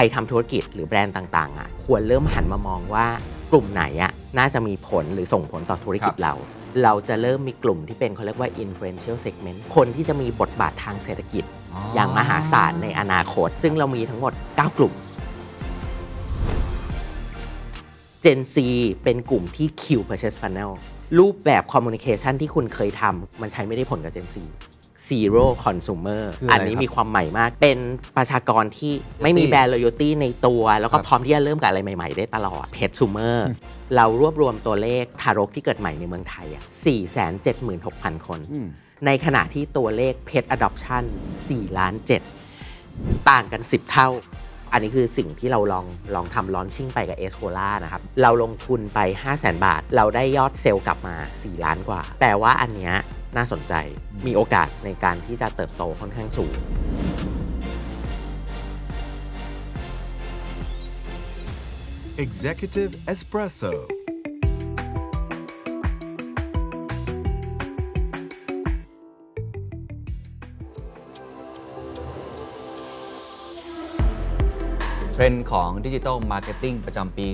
ใครทำธุรกิจหรือแบรนด์ต่างๆอ่ะควรเริ่มหันมามองว่ากลุ่มไหนอ่ะน่าจะมีผลหรือส่งผลต่อธุรกิจเรา เราจะเริ่มมีกลุ่มที่เป็นเขาเรียกว่า influential segment คนที่จะมีบทบาททางเศรษฐกิจอย่างมหาศาลในอนาคต ซึ่งเรามีทั้งหมด 9 กลุ่ม Gen C เป็นกลุ่มที่ Q purchase funnel รูปแบบ communication ที่คุณเคยทำมันใช้ไม่ได้ผลกับ Gen C zero consumer อันนี้มีความใหม่มากเป็นประชากรที่ไม่มีแบรนด์ลอยตี้ในตัวแล้วก็พร้อมที่จะเริ่มกับอะไรใหม่ๆได้ตลอด pet ซูเ s u m e r เรารวบรวมตัวเลขทารกที่เกิดใหม่ในเมืองไทยอ่ะ476,000 คน ในขณะที่ตัวเลข pet adoption 4ล้าน7 ต่างกัน 10 เท่า อันนี้คือสิ่งที่เราลองลองทำลอนชิ่งไปกับเอสโคล่านะครับเราลงทุนไป5 0 0 0 0 0 บาท เราได้ยอดเซลล์กลับมา 4 ล้านกว่าแปลว่าอันเนี้ยน่าสนใจ มีโอกาสในการที่จะเติบโตค่อนข้างสูงเเทรนด์ของดิจิทัลมาร์เก็ตติ้งประจำปี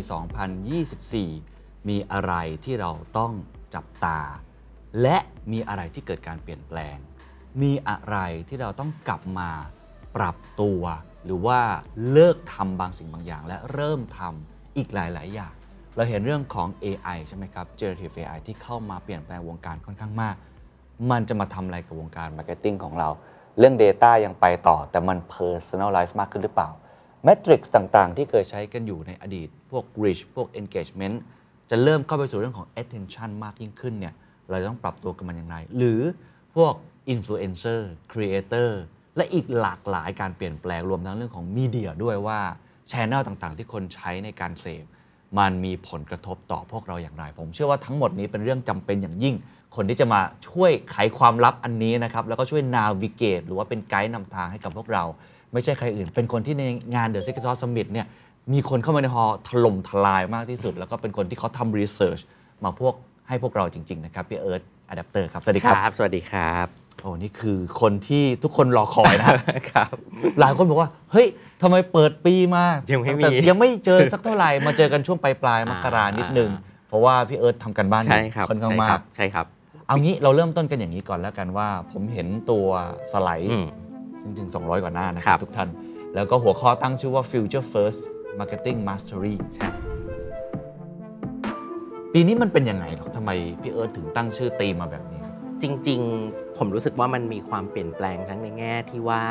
2024 มีอะไรที่เราต้องจับตาและมีอะไรที่เกิดการเปลี่ยนแปลง มีอะไรที่เราต้องกลับมาปรับตัว หรือว่าเลิกทำบางสิ่งบางอย่างและเริ่มทำอีกหลายๆ อย่าง เราเห็นเรื่องของ AI ใช่ไหมครับ generative AI ที่เข้ามาเปลี่ยนแปลงวงการค่อนข้างมาก มันจะมาทำอะไรกับวงการ marketing ของเรา เรื่อง Data ยังไปต่อ แต่มัน personalize มากขึ้นหรือเปล่า m a t r i x ต่างๆ ที่เคยใช้กันอยู่ในอดีต พวก reach พวก engagement จะเริ่มเข้าไปสู่เรื่องของ attention มากยิ่งขึ้นเนี่ยเราต้องปรับตัวกับมันอย่างไร หรือพวกอินฟลูเอนเซอร์ครีเอเตอร์และอีกหลากหลายการเปลี่ยนแปลงรวมทั้งเรื่องของมีเดียด้วยว่าชแนลต่างๆ ที่คนใช้ในการเสพมันมีผลกระทบต่อพวกเราอย่างไร ผมเชื่อว่าทั้งหมดนี้เป็นเรื่องจำเป็นอย่างยิ่ง คนที่จะมาช่วยไขความลับอันนี้นะครับ แล้วก็ช่วยนาวิเกตหรือว่าเป็นไกด์นำทางให้กับพวกเรา ไม่ใช่ใครอื่นเป็นคนที่ในงานเดอะซิกซ์ซอสสมิธเนี่ยมีคนเข้ามาในฮอถล่มทลายมากที่สุด แล้วก็เป็นคนที่เขาทำรีเสิร์ชมาพวกให้พวกเราจริง ๆ นะครับ พี่เอิร์ธอะแดปเตอร์ครับ สวัสดีครับสวัสดีครับโอ้นี่คือคนที่ทุกคนรอคอยนะครับหลายคนบอกว่า เฮ้ยทำไมเปิดปีมายังไม่มียังไม่เจอสักเท่าไหร่มาเจอกันช่วงปลายปลายมกรานิดนึง เพราะว่าพี่เอิร์ธทำกันบ้านค่อนข้างมากใช่ครับเอางี้เราเริ่มต้นกันอย่างนี้ก่อนแล้วกันว่าผมเห็นตัวสไลด์จริงๆ 200 กว่าหน้านะครับทุกท่านแล้วก็หัวข้อตั้งชื่อว่า Future First Marketing Mastery ใช่ปีนี้มันเป็นยังไงหรอทำไมพี่เอิร์ธถึงตั้งชื่อตีมมาแบบนี้ จริง ๆ ผมรู้สึกว่ามันมีความเปลี่ยนแปลงทั้งในแง่ที่ว่า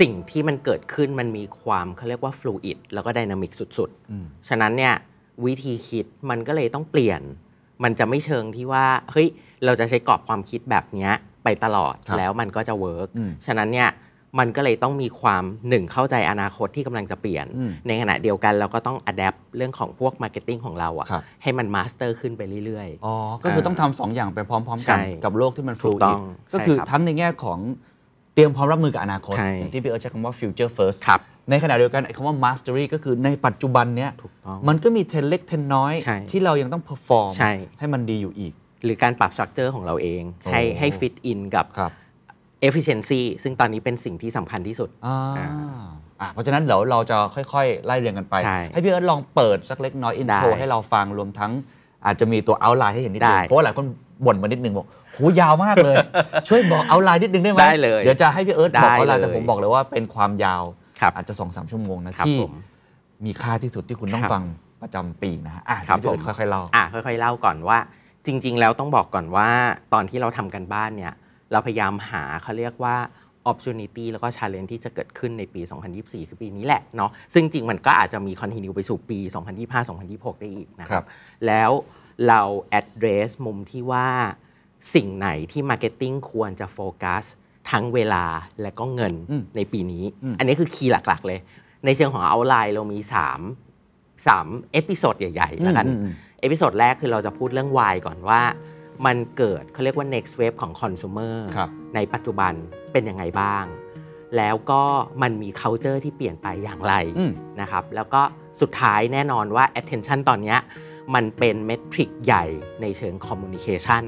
สิ่งที่มันเกิดขึ้นมันมีความเขาเรียกว่าฟลูอิดแล้วก็ดินามิกสุดๆ ฉะนั้นเนี่ยวิธีคิดมันก็เลยต้องเปลี่ยน มันจะไม่เชิงที่ว่าเฮ้ยเราจะใช้กรอบความคิดแบบนี้ไปตลอดแล้วมันก็จะเวิร์กฉะนั้นเนี่ยมันก็เลยต้องมีความหนึ่งเข้าใจอนาคตที่กำลังจะเปลี่ยน ในขณะเดียวกันเราก็ต้องอัดแอปเรื่องของพวกมาร์เก็ตติ้งของเราอะให้มันมาสเตอร์ขึ้นไปเรื่อยๆ อ๋อ ก็คือต้องทำ2อย่างไปพร้อมๆกัน กับโลกที่มันฟลูอิดก็คือทั้งในแง่ของเตรียมพร้อมรับมือกับอนาคต ที่พี่เอิร์ธใช้คำว่า future first ในขณะเดียวกันคำว่า mastery ก็คือในปัจจุบันเนี้ยมันก็มีเทนเล็กเทนน้อยที่เรายังต้อง perform ให้มันดีอยู่อีก หรือการปรับสตรัคเจอร์ของเราเอง ให้ให้ฟิตอินกับ efficiency ซึ่งตอนนี้เป็นสิ่งที่สำคัญที่สุดเพราะฉะนั้นเดี๋ยวเราจะค่อยๆ ไล่เรียงกันไป ให้พี่เอิร์ธลองเปิดสักเล็กน้อยอินโทรให้เราฟังรวมทั้งอาจจะมีตัวเอาไลน์ให้เห็นนิดนึงเพราะว่าหลายคนบ่นมานิดนึงบอกโหยาวมากเลย ช่วยบอกเอาไลน์นิดนึงได้ไหมได้เลยเดี๋ยวจะให้พี่เอิร์ธบอกเอาไลน์แต่ผมบอกเลยว่าเป็นความยาว อาจจะสองสามชั่วโมงนะที่มีค่าที่สุดที่คุณต้องฟังประจำปีนะ่ะครับค่อยๆเล่าค่อยๆเล่าก่อนว่า จริง ๆแล้วต้องบอกก่อนว่าตอนที่เราทำกันบ้านเนี่ยเราพยายามหาเขาเรียกว่า opportunity แล้วก็ challenge ที่จะเกิดขึ้นในปี 2024 คือปีนี้แหละเนาะซึ่งจริงมันก็อาจจะมี continue ไปสู่ปี 2025-2026 ได้อีกนะครับ แล้วเรา address มุมที่ว่าสิ่งไหนที่ marketing ควรจะโฟกัสทั้งเวลาและก็เงินในปีนี้ อันนี้คือคีย์หลักๆเลย ในเชิงของเอาไลน์ เรามี 3 3เอพิโซดใหญ่ๆแล้วกันเอพิโซดแรกคือเราจะพูดเรื่องวายก่อนว่ามันเกิดเขาเรียกว่า next wave ของ consumer ในปัจจุบันเป็นยังไงบ้าง แล้วก็มันมี culture ที่เปลี่ยนไปอย่างไรนะครับ แล้วก็สุดท้ายแน่นอนว่า attention ตอนนี้มันเป็นเมทริกใหญ่ในเชิง communication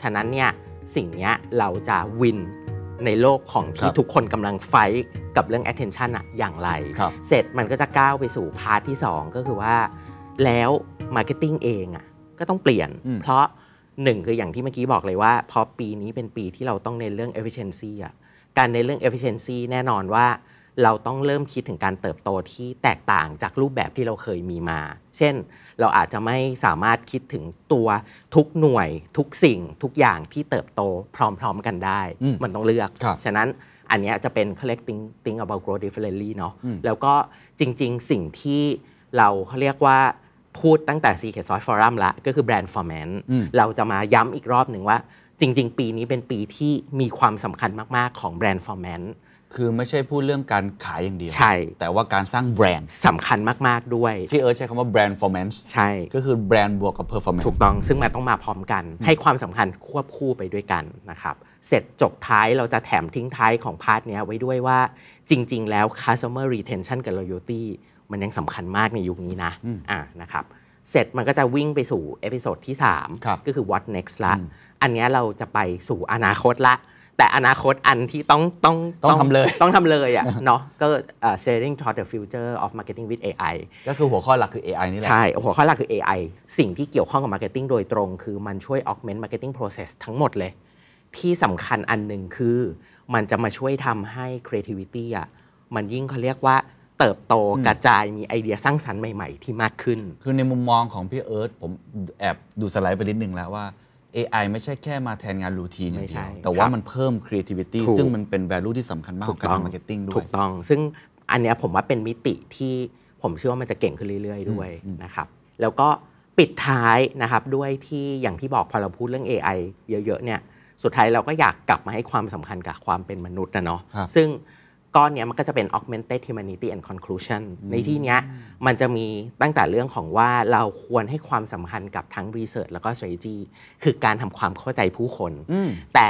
ฉะนั้นเนี่ยสิ่งนี้เราจะวินในโลกของที่ทุกคนกำลังไฟกับเรื่อง attention อะอย่างไรรเสร็จมันก็จะก้าวไปสู่พาร์ทที่ 2 ก็คือว่าแล้ว marketing เองอะก็ต้องเปลี่ยน เพราะหนึ่งคืออย่างที่เมื่อกี้บอกเลยว่าพอปีนี้เป็นปีที่เราต้องในเรื่อง efficiency อ่ะการในเรื่อง efficiency แน่นอนว่า เราต้องเริ่มคิดถึงการเติบโตที่แตกต่างจากรูปแบบที่เราเคยมีมา เช่น เราอาจจะไม่สามารถคิดถึงตัวทุกหน่วย ทุกสิ่ง ทุกอย่างที่เติบโตพร้อมๆกันได้ มันต้องเลือก ฉะนั้นอันนี้จะเป็น collecting t h i n g about growth differently เนาะแล้วก็จริงๆสิ่งที่เราเรียกว่าพูดตั้งแต่ซี c ค e t Sauce Forum ละก็คือ Brand Forman เราจะมาย้ำอีกรอบหนึ่งว่า จริง ๆ ปีนี้เป็นปีที่มีความสำคัญมาก ๆของ Brand Forman คือไม่ใช่พูดเรื่องการขายอย่างเดียวใช่ แต่ว่าการสร้างแบรนด์สำคัญมากๆด้วย ที่เอิร์ธใช้คำว่าแบรนด์ฟอร์แมนซ์ใช่ก็คือแบรนด์บวกกับเพอร์ฟอร์แมนซ์ถูกต้อง ซึ่งมันต้องมาพร้อมกัน ให้ความสำคัญควบคู่ไปด้วยกันนะครับเสร็จจบท้ายเราจะแถมทิ้งท้ายของพาร์ทนี้ไว้ด้วยว่าจริง ๆ แล้ว customer retention กับ loyalty มันยังสำคัญมากในยุคนี้นะ อ่า นะครับ เสร็จมันก็จะวิ่งไปสู่เอพิโซดที่ 3 ก็คือ what next ละอันนี้เราจะไปสู่อนาคตละ แต่อนาคตอันที่ต้องต้องต้องทำเลย ต้องทำเลยอ่ะ เนาะก็ sharing toward the future of marketing with AI ก็คือหัวข้อหลักคือ AI นี่แหละ ใช่ หัวข้อหลักคือ AI สิ่งที่เกี่ยวข้องกับ marketing โดยตรงคือมันช่วย augment marketing process ทั้งหมดเลย ที่สำคัญอันหนึ่งคือ มันจะมาช่วยทำให้ creativity อ่ะ มันยิ่งเขาเรียกว่าเติบโตกระจายมีไอเดียสร้างสรรค์ใหม่ๆ ที่มากขึ้น คือในมุมมองของพี่เอิร์ธผมแอบดูสไลด์ไปนิดนึงแล้วว่า AI ไม่ใช่แค่มาแทนงานรูทีนอย่างเดียว แต่ว่ามันเพิ่ม creativity ซึ่งมันเป็น value ที่สำคัญมากของการทำ marketing ด้วย ถูกต้อง ซึ่งอันนี้ผมว่าเป็นมิติที่ผมเชื่อว่ามันจะเก่งขึ้นเรื่อยๆ ด้วยนะครับแล้วก็ปิดท้ายนะครับด้วยที่อย่างที่บอกพอเราพูดเรื่อง AI เยอะๆเนี่ยสุดท้ายเราก็อยากกลับมาให้ความสำคัญกับความเป็นมนุษย์นะเนาะซึ่งก้อนเนี้ยมันก็จะเป็น augmented humanity and conclusion ในที่เนี้ยมันจะมีตั้งแต่เรื่องของว่าเราควรให้ความสำคัญกับทั้ง research แล้วก็ strategy คือการทำความเข้าใจผู้คน แต่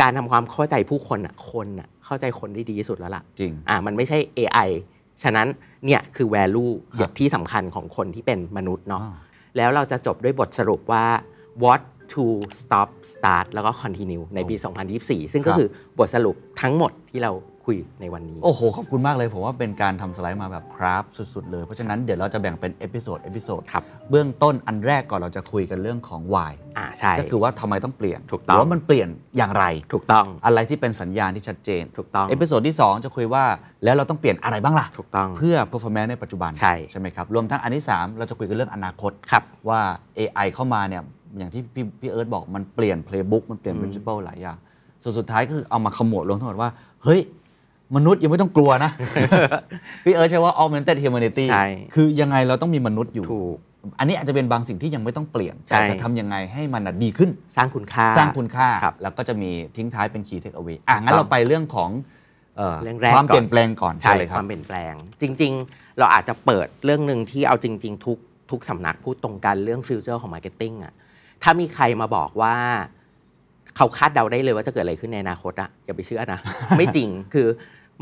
การทำความเข้าใจผู้คนอ่ะคนอ่ะเข้าใจคนได้ดีที่สุดแล้วล่ะ จริง อ่ามันไม่ใช่ AI ฉะนั้นเนี่ยคือ value ที่สำคัญของคนที่เป็นมนุษย์เนาะ แล้วเราจะจบด้วยบทสรุปว่า what to stop start แล้วก็ continue ในปี 2024ซึ่งก็คือบทสรุปทั้งหมดที่เราคุยในวันนี้ โอ้โห ขอบคุณมากเลย ผมว่าเป็นการทำสไลด์มาแบบคราฟสุดๆเลย เพราะฉะนั้นเดี๋ยวเราจะแบ่งเป็นเอพิโซดเอพิโซดครับ เบื้องต้นอันแรกก่อนเราจะคุยกันเรื่องของ why อ่าใช่ ก็คือว่าทำไมต้องเปลี่ยนถูกต้องหรืว่ามันเปลี่ยนอย่างไร ถูกต้องอะไรที่เป็นสัญญาณที่ชัดเจนถูกต้องเอพิโซดที่2จะคุยว่าแล้วเราต้องเปลี่ยนอะไรบ้างล่ะถูกต้องเพื่อ performance ในปัจจุบันใช่ใช่ไหมครับรวมทั้งอันที่3เราจะคุยกันเรื่องอนาคตครับว่า AI เข้ามาเนี่ยอย่างที่พี่พี่เอิร์ธบอกมันเปลี่ยน playbook มันเปลี่ยน principle หลายอย่างส่วนสุดท้ายก็คือเอามาขมดรทั้งหมดว่า เฮ้ยมนุษย์ยังไม่ต้องกลัวนะ พี่เอิร์ธใช้ว่า augmented humanity คือยังไงเราต้องมีมนุษย์อยู่ อันนี้อาจจะเป็นบางสิ่งที่ยังไม่ต้องเปลี่ยนแต่จะทำยังไงให้มันดีขึ้น สร้างคุณค่า สร้างคุณค่า แล้วก็จะมีทิ้งท้ายเป็น key takeaway อ่ะงั้นเราไปเรื่องของความเปลี่ยนแปลงก่อน ใช่ครับความเปลี่ยนแปลง จริง ๆ เราอาจจะเปิดเรื่องหนึ่งที่เอาจริง ๆ ทุกทุกสำนักพูดตรงกันเรื่องฟิวเจอร์ของมาร์เก็ตติ้งอ่ะถ้ามีใครมาบอกว่าเขาคาดเดาได้เลยว่าจะเกิดอะไรขึ้นในอนาคตอ่ะอย่าไปเชื่อนะไม่จริงคือ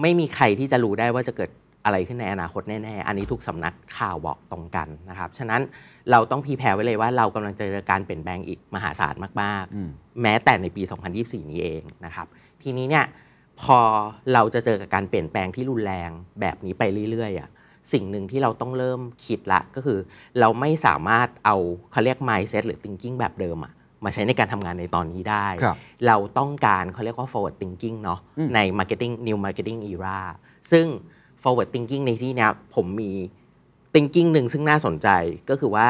ไม่มีใครที่จะรู้ได้ว่าจะเกิดอะไรขึ้นในอนาคตแน่ ๆ อันนี้ทุกสำนักข่าวบอกตรงกันนะครับ ฉะนั้นเราต้องพีแพรไว้เลยว่า เรากำลังเจอการเปลี่ยนแปลงอีกมหาศาลมากๆ แม้แต่ในปี 2024 นี้เองนะครับ ทีนี้เนี่ยพอเราจะเจอกับการเปลี่ยนแปลงที่รุนแรงแบบนี้ไปเรื่อยๆอ่ะสิ่งหนึ่งที่เราต้องเริ่มคิดละก็คือเราไม่สามารถเอาเขาเรียก mindset หรือ thinking แบบเดิมอ่ะมาใช้ในการทำงานในตอนนี้ได้ เราต้องการเขาเรียกว่า forward thinking เนาะใน marketing new marketing era ซึ่ง forward thinking ในที่นี้ผมมี thinking หนึ่งซึ่งน่าสนใจก็คือว่า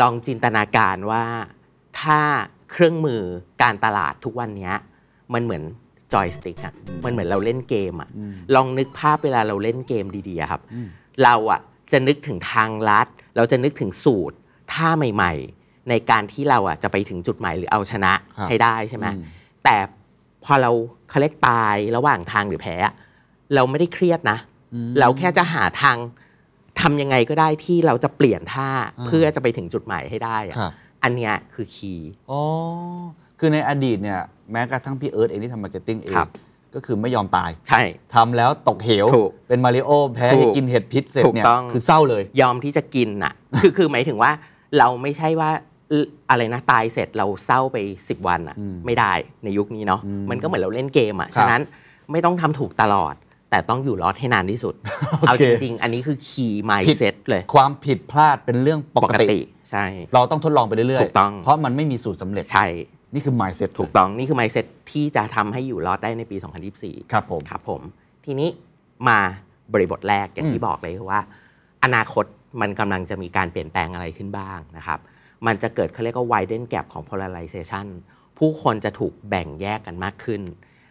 ลองจินตนาการว่าถ้าเครื่องมือการตลาดทุกวันนี้ มันเหมือนจอยสติกอะมันเหมือนเราเล่นเกมอะ ลองนึกภาพเวลาเราเล่นเกมดีๆครับ เราอะจะนึกถึงทางลัด เราจะนึกถึงสูตร ท่าใหม่ๆในการที่เราอ่ะจะไปถึงจุดหมายหรือเอาชนะให้ได้ใช่ไหมแต่พอเราเคเล็กตายระหว่างทางหรือแพ้ เราไม่ได้เครียดนะ เราแค่จะหาทาง ทำยังไงก็ได้ที่เราจะเปลี่ยนท่าเพื่อจะไปถึงจุดหมายให้ได้ อันเนี้ยคือคีย์อ๋อคือในอดีตเนี่ย แม้กระทั่งพี่เอิร์ธเองที่ทำมาร์เก็ตติ้งเอง ก็คือไม่ยอมตาย ใช่ทำแล้วตกเหว เป็นมาริโอแพ้กินเห็ดพิษเสร็จเนี่ยคือเศร้าเลย ยอมที่จะกินอ่ะ คือคือหมายถึงว่าเราไม่ใช่ว่าอะไรนะ ตายเสร็จเราเศร้าไป 10 วันอะ่ะไม่ได้ในยุคนี้เนาะมันก็เหมือนเราเล่นเกมอะ่ะฉะนั้นไม่ต้องทำถูกตลอด แต่ต้องอยู่รอดให้นานที่สุด เอาจริง ๆ อันนี้คือคีย์ไมเซ็ตเลย ความผิดพลาดเป็นเรื่องปกติ ใช่ เราต้องทดลองไปเรื่อยๆถูกต้องเพราะมันไม่มีสูตรสำเร็จใช่ นี่คือไมเซ็ตถูกต้องนี่คือไมเซ็ตที่จะทำให้อยู่รอดได้ในปี 2024ครับผมครับผม ทีนี้มาบริบทแรกอย่างที่บอกเลยว่า อนาคตมันกำลังจะมีการเปลี่ยนแปลงอะไรขึ้นบ้างนะครับมันจะเกิดเขาเรียกว่า widen gap ของ polarization ผู้คนจะถูกแบ่งแยกกันมากขึ้น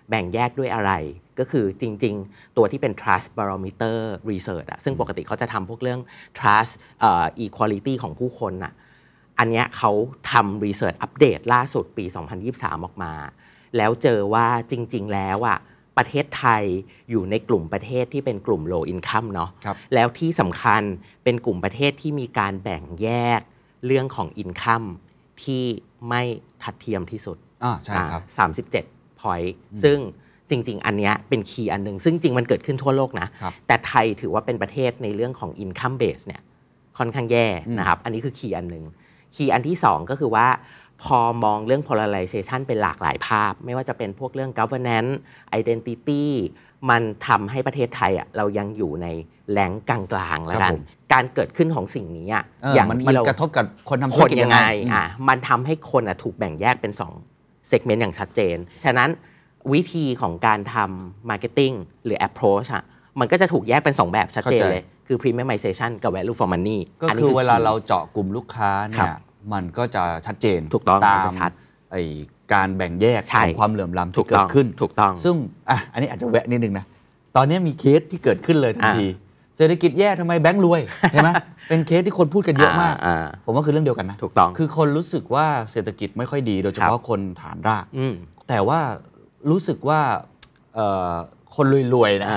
แบ่งแยกด้วยอะไร ก็คือจริงๆ ตัวที่เป็น trust barometer research อะซึ่งปกติเขาจะทำพวกเรื่อง trust uh, equality ของผู้คนอะอันเนี้ยเขาทำ research อัปเดตล่าสุดปี 2023 ออกมา แล้วเจอว่าจริงๆ แล้วอะประเทศไทยอยู่ในกลุ่มประเทศที่เป็นกลุ่ม low income เนาะ แล้วที่สำคัญเป็นกลุ่มประเทศที่มีการแบ่งแยกเรื่องของอินคัมที่ไม่ทัดเทียมที่สุด อ่าใช่ครับสามสิบเจ็ดพอย์ซึ่งจริง ๆ อันนี้เป็นคีย์อันหนึ่งซึ่งจริงมันเกิดขึ้นทั่วโลกนะ แต่ไทยถือว่าเป็นประเทศในเรื่องของอินคัมเบสเนี่ยค่อนข้างแย่นะครับ อันนี้คือคีย์อันหนึ่งคีย์อันที่ 2 ก็คือว่าพอมองเรื่อง polarization เป็นหลากหลายภาพ ไม่ว่าจะเป็นพวกเรื่อง governance identity มันทำให้ประเทศไทยอ่ะเรายังอยู่ในแหลงกลางงแล้วกันการเกิดขึ้นของสิ่งนี้อ่ะอย่างที่เรากระทบกับคนทำธุรกิจยังไงอ่ะมันทำให้คนอ่ะถูกแบ่งแยกเป็น2เซกเมนต์อย่างชัดเจน ฉะนั้นวิธีของการทำมาร์เก็ตติ้งหรือ approach อ่ะมันก็จะถูกแยกเป็น 2 แบบชัดเจนเลย คือ premiumization กับ value for money ก็คือเวลาเราเจาะกลุ่มลูกค้าเนี่ยมันก็จะชัดเจนถูกต้องตามชัดไอการแบ่งแยกของความเหลื่อมล้ำที่เกิดขึ้น ถูกต้อง ซึ่งอ่ะ อันนี้อาจจะแวะนิดนึงนะ ตอนนี้มีเคสที่เกิดขึ้นเลยทันที เศรษฐกิจแย่ทำไมแบงค์รวยใช่ไหมเป็นเคสที่คนพูดกันเยอะมาก ผมว่าคือเรื่องเดียวกันนะถูกต้อง คือคนรู้สึกว่าเศรษฐกิจไม่ค่อยดีโดยเฉพาะคนฐานราก แต่ว่ารู้สึกว่าคนรวยๆนะ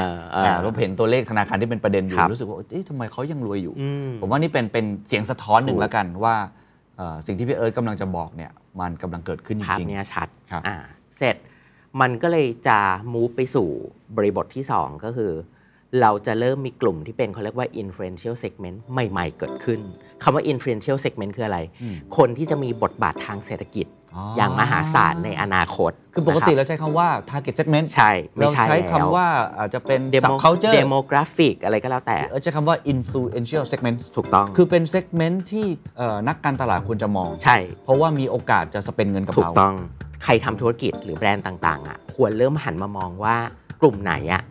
เราเห็นตัวเลขธนาคารที่เป็นประเด็นอยู่รู้สึกว่า เอ๊ะทำไมเขายังรวยอยู่ ผมว่านี่เป็นเป็นเสียงสะท้อนหนึ่งแล้วกันว่าสิ่งที่พี่เอิร์ธกำลังจะบอกเนี่ยมันกำลังเกิดขึ้น จริงจริงเนี่ยชัดเสร็จมันก็เลยจะมูฟไปสู่บริบทที่2 ก็คือเราจะเริ่มมีกลุ่มที่เป็นเขาเรียกว่า influential segment ใหม่ๆเกิดขึ้นคำว่า influential segment คืออะไร คนที่จะมีบทบาททางเศรษฐกิจอย่างมหาศาลในอนาคต คือปกติเราใช้คำว่า target segment ใช่ เราใช้คำว่าอาจจะเป็น subculture demographic อะไรก็แล้วแต่ใช้คำว่า influential segment ถูกต้อง คือเป็น segment ที่นักการตลาดควรจะมอง ใช่ เพราะว่ามีโอกาสจะสเปนเงินกับเรา ถูกต้อง ใครทำธุรกิจหรือแบรนด์ต่างๆอ่ะควรเริ่มหันมามองว่ากลุ่มไหนอ่ะ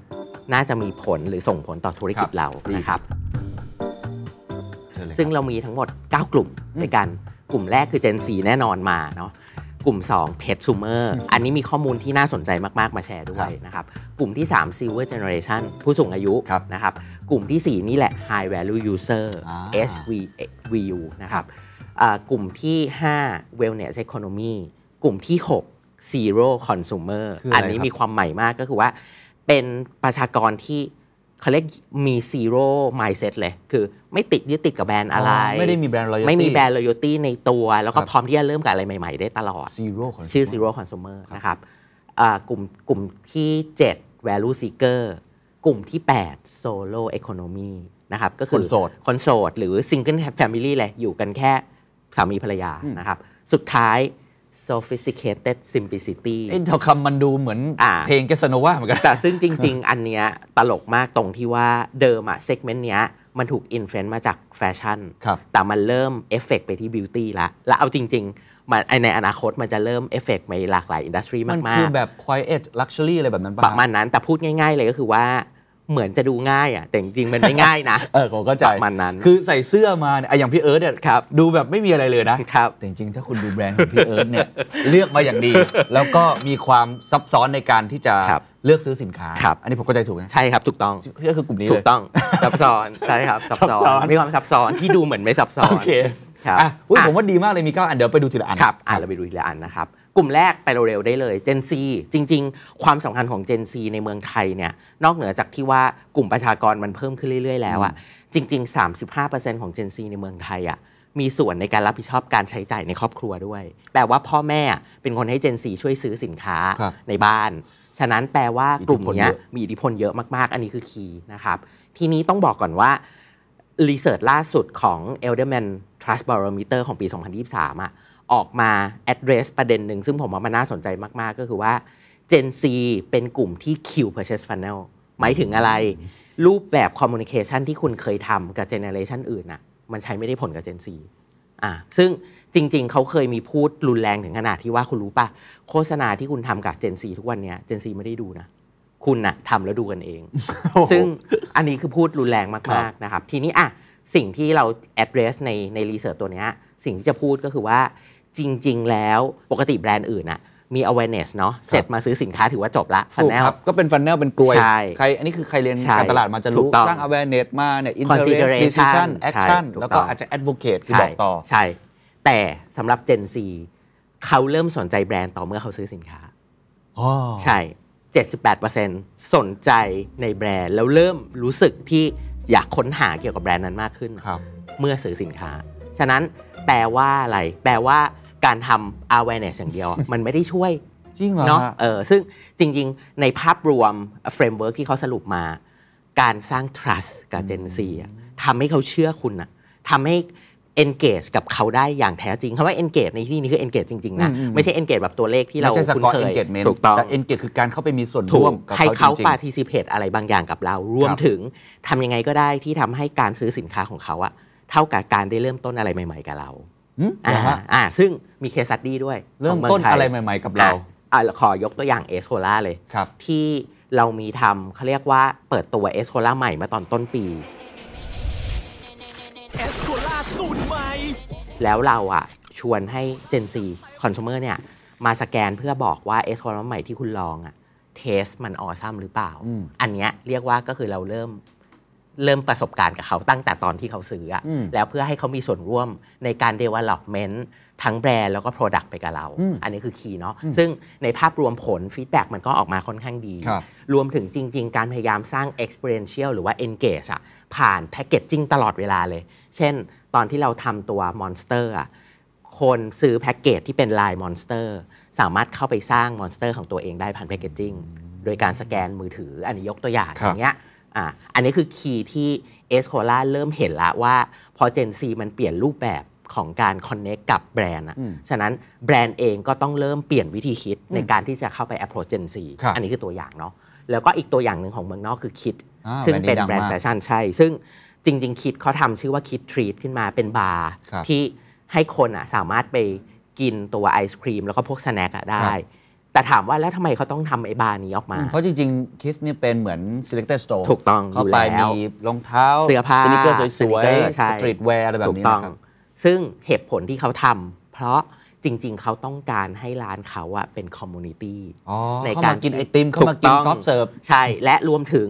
น่าจะมีผลหรือส่งผลต่อธุรกิจเรานะครับ ซึ่งเรามีทั้งหมด 9 กลุ่มด้วยกันกลุ่มแรกคือ Gen Z แน่นอนมาเนาะกลุ่ม2 p e t s u m e r อันนี้มีข้อมูลที่น่าสนใจมากๆ มาแชร์ด้วยนะครับ กลุ่มที่3 Silver Generation ผู้สูงอายุนะครับ กลุ่มที่ 4 นี่แหละ High Value User SVU นะครับกลุ่มที่5 Wellness Economy กลุ่มที่6 Zero Consumer อันนี้มีความใหม่มากก็คือว่าเป็นประชากรที่เขาเรียกมีซีโร่ไมลเซ็ตเลย คือ ไม่ติดยึดติดกับแบรนด์อะไร ไม่ได้มีแบรนด์รอยไม่มีแบรนด์รอยตี้ในตัว แล้วก็พร้อมที่จะเริ่มกับอะไรใหม่ ๆ ได้ตลอดีโร่ชื่อซีโร่คอน s u m e r นะครับกลุ่มกลุ่มที่ 7 Value Seeker กลุ่มที่8 Solo Economy นะครับก็คือคนโสดคนโสดหรือ Single Family เลยอยู่กันแค่สามีภรรยานะครับ สุดท้าย sophisticated simplicity เอ้ทอคำมันดูเหมือนเพลงแกสโนวาเหมือนกันแต่ซึ่งจริง ๆ อันเนี้ยตลกมากตรงที่ว่าเดิมอะเซกเมนต์เนี้ย มันถูกอินฟลูเอนซ์มาจากแฟชั่นแต่มันเริ่มเอฟเฟกไปที่บิวตี้ละ แล้วเอาจริง ๆ มันในอนาคตมันจะเริ่มเอฟเฟกไปหลากหลายอินดัสทรีมาก ๆ มันคือแบบ quiet luxury อะไรแบบนั้นปะ ประมาณนั้น แต่พูดง่าย ๆ เลยก็คือว่าเหมือนจะดูง่ายอ่ะแต่จริงมันไม่ง่ายนะเออผมเขใจมันนั้น คือใส่เสื้อมาเนี่ยอย่างพี่เอิร์ธเนี่ยครับดูแบบไม่มีอะไรเลยนะครับแต่จริงถ้าคุณดูแบรนด์ของพี่เอิร์ธเนี่ยเลือกมาอย่างดี แล้วก็มีความซับซ้อนในการที่จะเลือกซื้อสินค้าครับอันนี้ผมเข้าใจถูกไหมใช่ครับถูกต้องก็คือกลุ่มนี้ถูกต้องซับซ้อนใช่ครับซับซ้อนมีความซับซ้อนที่ดูเหมือนไม่ซับซ้อนโอเคครับอ่ะผมว่าดีมากเลยมีเก้าอันเดี๋ยวไปดูทีละอันครับอ่ะเราไปดูทีละอันนะครับกลุ่มแรกไปเร็วๆได้เลย Gen Z จริง ๆ ความสำคัญของ Gen Z ในเมืองไทยเนี่ยนอกเหนือจากที่ว่ากลุ่มประชากรมันเพิ่มขึ้นเรื่อย ๆ แล้วอะจริง ๆ 35%ของ Gen Z ในเมืองไทยอะมีส่วนในการรับผิดชอบการใช้จ่ายในครอบครัวด้วย แปลว่าพ่อแม่เป็นคนให้เจนซีช่วยซื้อสินค้าในบ้าน ฉะนั้นแปลว่ากลุ่มนี้มีอิทธิพลเยอะมากๆ อันนี้คือคีย์นะครับทีนี้ต้องบอกก่อนว่ารีเสิร์ชล่าสุดของ Elderman Trust Barometer ของปี2023อ่ะออกมา address ประเด็นหนึ่ง ซึ่งผมว่ามันน่าสนใจมาก ๆ ก็คือว่า Gen Z เป็นกลุ่มที่ Q purchase funnel หมายถึงอะไรรูปแบบ communication ที่คุณเคยทำกับ generation อื่นน่ะมันใช้ไม่ได้ผลกับ Gen Z อ่ะซึ่งจริง ๆ เขาเคยมีพูดรุนแรงถึงขนาดที่ว่าคุณรู้ปะโฆษณาที่คุณทำกับ Gen Z ทุกวันนี้ Gen Z ไม่ได้ดูนะ คุณนะ่ะทำแล้วดูกันเอง ซึ่งอันนี้คือพูดรุนแรงมากๆนะครับทีนี้อ่ะสิ่งที่เรา address ในในรีเสิร์ชตัวนี้สิ่งที่จะพูดก็คือว่าจริง ๆ แล้วปกติแบรนด์อื่นอะมี awareness เนาะเสร็จมาซื้อสินค้าถือว่าจบละฟันแนลก็เป็นฟันแนลเป็นกลวยใช่ใครอันนี้คือใครเรียนการตลาดมาจะรู้ สร้าง awareness มาเนี่ย c o n e r s i decision action แล้วก็อาจจะ advocate คือบอกต่อใช่ แต่สำหรับ Gen Z เขาเริ่มสนใจแบรนด์ต่อเมื่อเขาซื้อสินค้า ใช่ 78%สนใจในแบรนด์แล้วเริ่มรู้สึกที่อยากค้นหาเกี่ยวกับแบรนด์นั้นมากขึ้นเมื่อซื้อสินค้า ฉะนั้นแปลว่าอะไรแปลว่าการทำ awareness อย่างเดียว มันไม่ได้ช่วย จริงเหรอเนาะเออซึ่งจริงๆ ในภาพรวม framework ที่เขาสรุปมา การสร้าง trust กับ Gen Z ทำให้เขาเชื่อคุณอะทำให้ engage กับเขาได้อย่างแท้จริงคำว่า engage ในที่นี้คือ engage จริง ๆ นะ ไม่ใช่ engage แบบตัวเลขที่เราคุ้นเคยถูกต้องแต่ engage คือการเข้าไปมีส่วนร่วมกับเขาจริงให้เขา participate อะไรบางอย่างกับเรา รวมถึงทำยังไงก็ได้ที่ทำให้การซื้อสินค้าของเขาอะเท่ากับการได้เริ่มต้นอะไรใหม่ๆกับเราอ่าอ่า ซึ่งมีเคสัดดีด้วย เริ่มต้นอะไรใหม่ๆ กับเราอ่าขอยกตัวอย่างเอสโคล่าเลยที่เรามีทำเขาเรียกว่าเปิดตัวเอสโคล่าใหม่มาตอนต้นปีเอสโคล่าสูตรใหม่แล้วเราอ่ะ ชวนให้เจนซีคอน sumer เนี่ย มาสแกนเพื่อบอกว่าเอสโคล่าใหม่ที่คุณลองอ่ะเทสมันออซัมหรือเปล่า อันเนี้ยเรียกว่าก็คือเราเริ่มเริ่มประสบการณ์กับเขาตั้งแต่ตอนที่เขาซื้ออแล้วเพื่อให้เขามีส่วนร่วมในการ development ทั้งแบรนด์แล้วก็ Product ไปกับเรา อันนี้คือคีย์เนาะซึ่งในภาพรวมผลฟีดแบ็กมันก็ออกมาค่อนข้างดี รวมถึงจริง ๆ การพยายามสร้าง experiential หรือว่า engage อะผ่านแพคเกจจิ้งตลอดเวลาเลย เช่น ตอนที่เราทำตัว Monster อะคนซื้อแพ็กเกจที่เป็นลายมอนสเตอร์สามารถเข้าไปสร้างมอนสเตอร์ของตัวเองได้ผ่านแพ็กเกจจิ้งโดยการสแกนมือถืออันนี้ยกตัวอย่างอย่างเงี้ยอ่าอันนี้คือคีย์ที่เอสโคล่าเริ่มเห็นละว่า พอเจนซีมันเปลี่ยนรูปแบบของการคอนเน c t กับแบรนด์อะฉะนั้นแบรนด์เองก็ต้องเริ่มเปลี่ยนวิธีคิดในการที่จะเข้าไป approach Gen Z อันนี้คือตัวอย่างเนาะ แล้วก็อีกตัวอย่างหนึ่งของเมืองนอกคือคิด ซึ่งเป็นแบรนด์แฟชั่นใช่ ซึ่งจริงๆคิดเขาทำชื่อว่าคิดทรีทขึ้นมาเป็นบาร์ที่ให้คนอะสามารถไปกินตัวไอศครีมแล้วก็พวกสแน็คอะได้แต่ถามว่าแล้วทำไมเขาต้องทำไอ้บาร์นี้ออกมา เพราะจริงๆ คิสเนี่ยเป็นเหมือน selector store ถูกต้องเข้าไปมีรองเท้าเสื้อผ้า สนิเกอร์สวยๆ สตรีทแวร์อะไรแบบถูกนี้ต้องซึ่งเหตุผลที่เขาทำเพราะจริงๆ เขาต้องการให้ร้านเขาอะเป็นคอมมูนิตี้ในการกินไอติม เขามากินซอฟเสิร์ฟ ใช่ และรวมถึง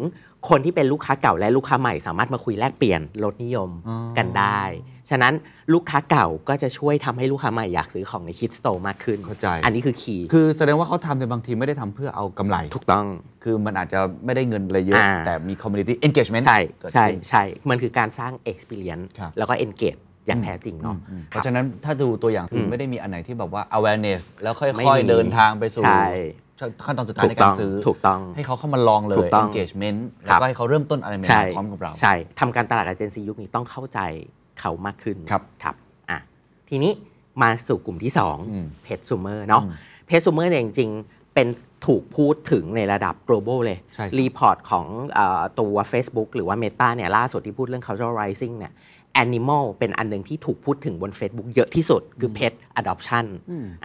คนที่เป็นลูกค้าเก่าและลูกค้าใหม่ สามารถมาคุยแลกเปลี่ยนรสนิยมกันได้ฉะนั้นลูกค้าเก่าก็จะช่วยทำให้ลูกค้าใหม่อยากซื้อของในคิดสโตร์มากขึ้นเข้าใจอันนี้คือคีย์คือแสดงว่าเขาทำในบางทีไม่ได้ทำเพื่อเอากำไร ถูกต้อง คือมันอาจจะไม่ได้เงินอะไรเยอะ แต่มีคมมูนิตี้เอนเกจเมนต์ใช่ใช่ ใช่ มันคือการสร้าง experience แล้วก็ engage อย่างแท้จริงเนาะเพราะ ฉะนั้นถ้าดูตัวอย่างคือไม่ได้มีอันไหนที่แบบว่า awareness แล้วค่อยๆเดินทางไปสู่ขั้นตอนสุดท้ายในการซื้อถูกต้องให้เขาเข้ามาลองเลย engagement แล้วก็ให้เขาเริ่มต้นอะไรใหม่พร้อมกับเราใช่ทำการตลาดเอเจนซี่ยุคนี้ต้องเข้าใจเขามากขึ้นครับครับอ่ะทีนี้มาสู่กลุ่มที่2เพจซูเมอร์เนาะเพจซูเมอร์เนี่ยจริง ๆ เป็นถูกพูดถึงในระดับ global เลย รีพอร์ตของอตัว Facebook หรือว่า Meta เนี่ยล่าสุดที่พูดเรื่อง cultural rising เนี่ย animal เป็นอันหนึ่งที่ถูกพูดถึงบน Facebook เยอะที่สุดคือ pet adoption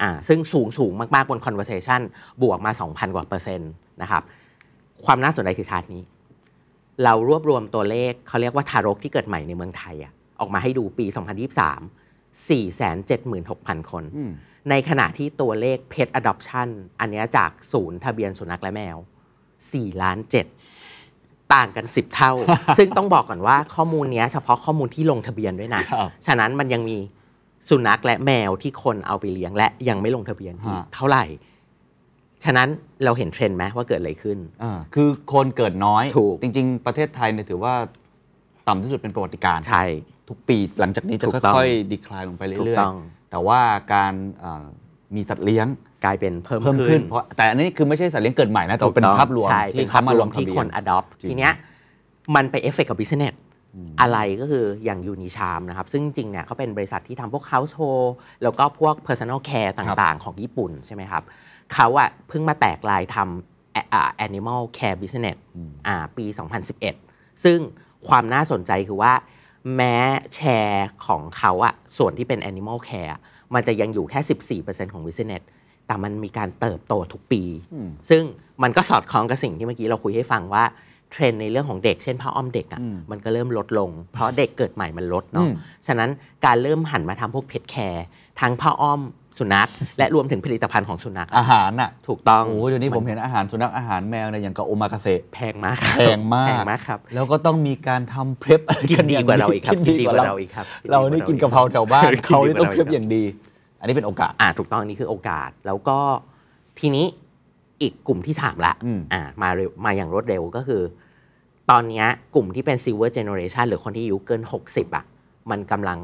อ่าซึ่งสูงสูงมากๆบน conversation บวกมา 2,000กว่าเปอร์เซ็นต์นะครับความน่าสนใจคือชาร์ตนี้ เรารวบรวมตัวเลขเขาเรียกว่าทารกที่เกิดใหม่ในเมืองไทยอ่ะออกมาให้ดูปี 2023 476,000 คน ในขณะที่ตัวเลข Pet Adoption อันนี้จากศูนย์ทะเบียน สุนัขและแมว4ล้าน7ต่างกัน 10 เท่า ซึ่งต้องบอกก่อนว่าข้อมูลนี้ เฉพาะข้อมูลที่ลงทะเบียนด้วยนะ ฉะนั้นมันยังมีสุนัขและแมวที่คนเอาไปเลี้ยงและยังไม่ลงทะเบียนอีกเท่าไหร่ ฉะนั้นเราเห็นเทรนด์ไหมว่าเกิดอะไรขึ้นคือคนเกิดน้อยจริง ๆ ประเทศไทยเนี่ยถือว่าต่ำที่สุดเป็นประวัติการใช่ทุกปีหลังจากนี้จะค่อยๆดีคลายลงไปเรื่อยๆแต่ว่าการมีสัตว์เลี้ยงกลายเป็นเพิ่มขึ้น เพราะแต่อันนี้คือไม่ใช่สัตว์เลี้ยงเกิดใหม่นะ แต่เป็นภาพรวมที่เขามาลงที่คนอดอปทีเนี้ยมันไปเอฟเฟกกับบิสเนสอะไรก็คืออย่างยูนิชามนะครับ ซึ่งจริงเนี่ยเขาเป็นบริษัทที่ทำพวก household แล้วก็พวก personal care ต่าง ๆ ของญี่ปุ่นใช่ไหมครับเขาอะเพิ่งมาแตกลายทำ animal care business ปี2011 ซึ่งความน่าสนใจคือว่าแม้แชร์ของเขาอะส่วนที่เป็น Animal Care มันจะยังอยู่แค่ 14%ของ Business แต่มันมีการเติบโตทุกปี ซึ่งมันก็สอดคล้องกับสิ่งที่เมื่อกี้เราคุยให้ฟังว่า เทรนในเรื่องของเด็กเช่นผ้าอ้อมเด็กอะมันก็เริ่มลดลง เพราะเด็กเกิดใหม่มันลดเนาะฉะนั้นการเริ่มหันมาทำพวกเพดแคร์ทั้งผ้าอ้อมสุนัขและรวมถึงผลิตภัณฑ์ของสุนัขอาหารน่ะถูกต้องโอ้เดี๋ยวนี้ผมเห็นอาหารสุนัขอาหารแมวเนี่ยอย่างกับโอมาเกษตรแพงมากแพงมากแพงมากครับ แล้วก็ต้องมีการทำเพล็บกินดีกว่าเราอีกครับกินดีกว่าเราอีกครับ เรานี่กินกะเพราแถวบ้านเขานี่ต้องเพล็บอย่างดี อันนี้เป็นโอกาส อ่าถูกต้องนี่คือโอกาส แล้วก็ทีนี้อีกกลุ่มที่สามละอ่ามาเร็วมาอย่างรวดเร็วก็คือ ตอนนี้กลุ่มที่เป็นซิลเวอร์เจเนอเรชันหรือคนที่อายุเกิน 60อ่ะ มันกำลัง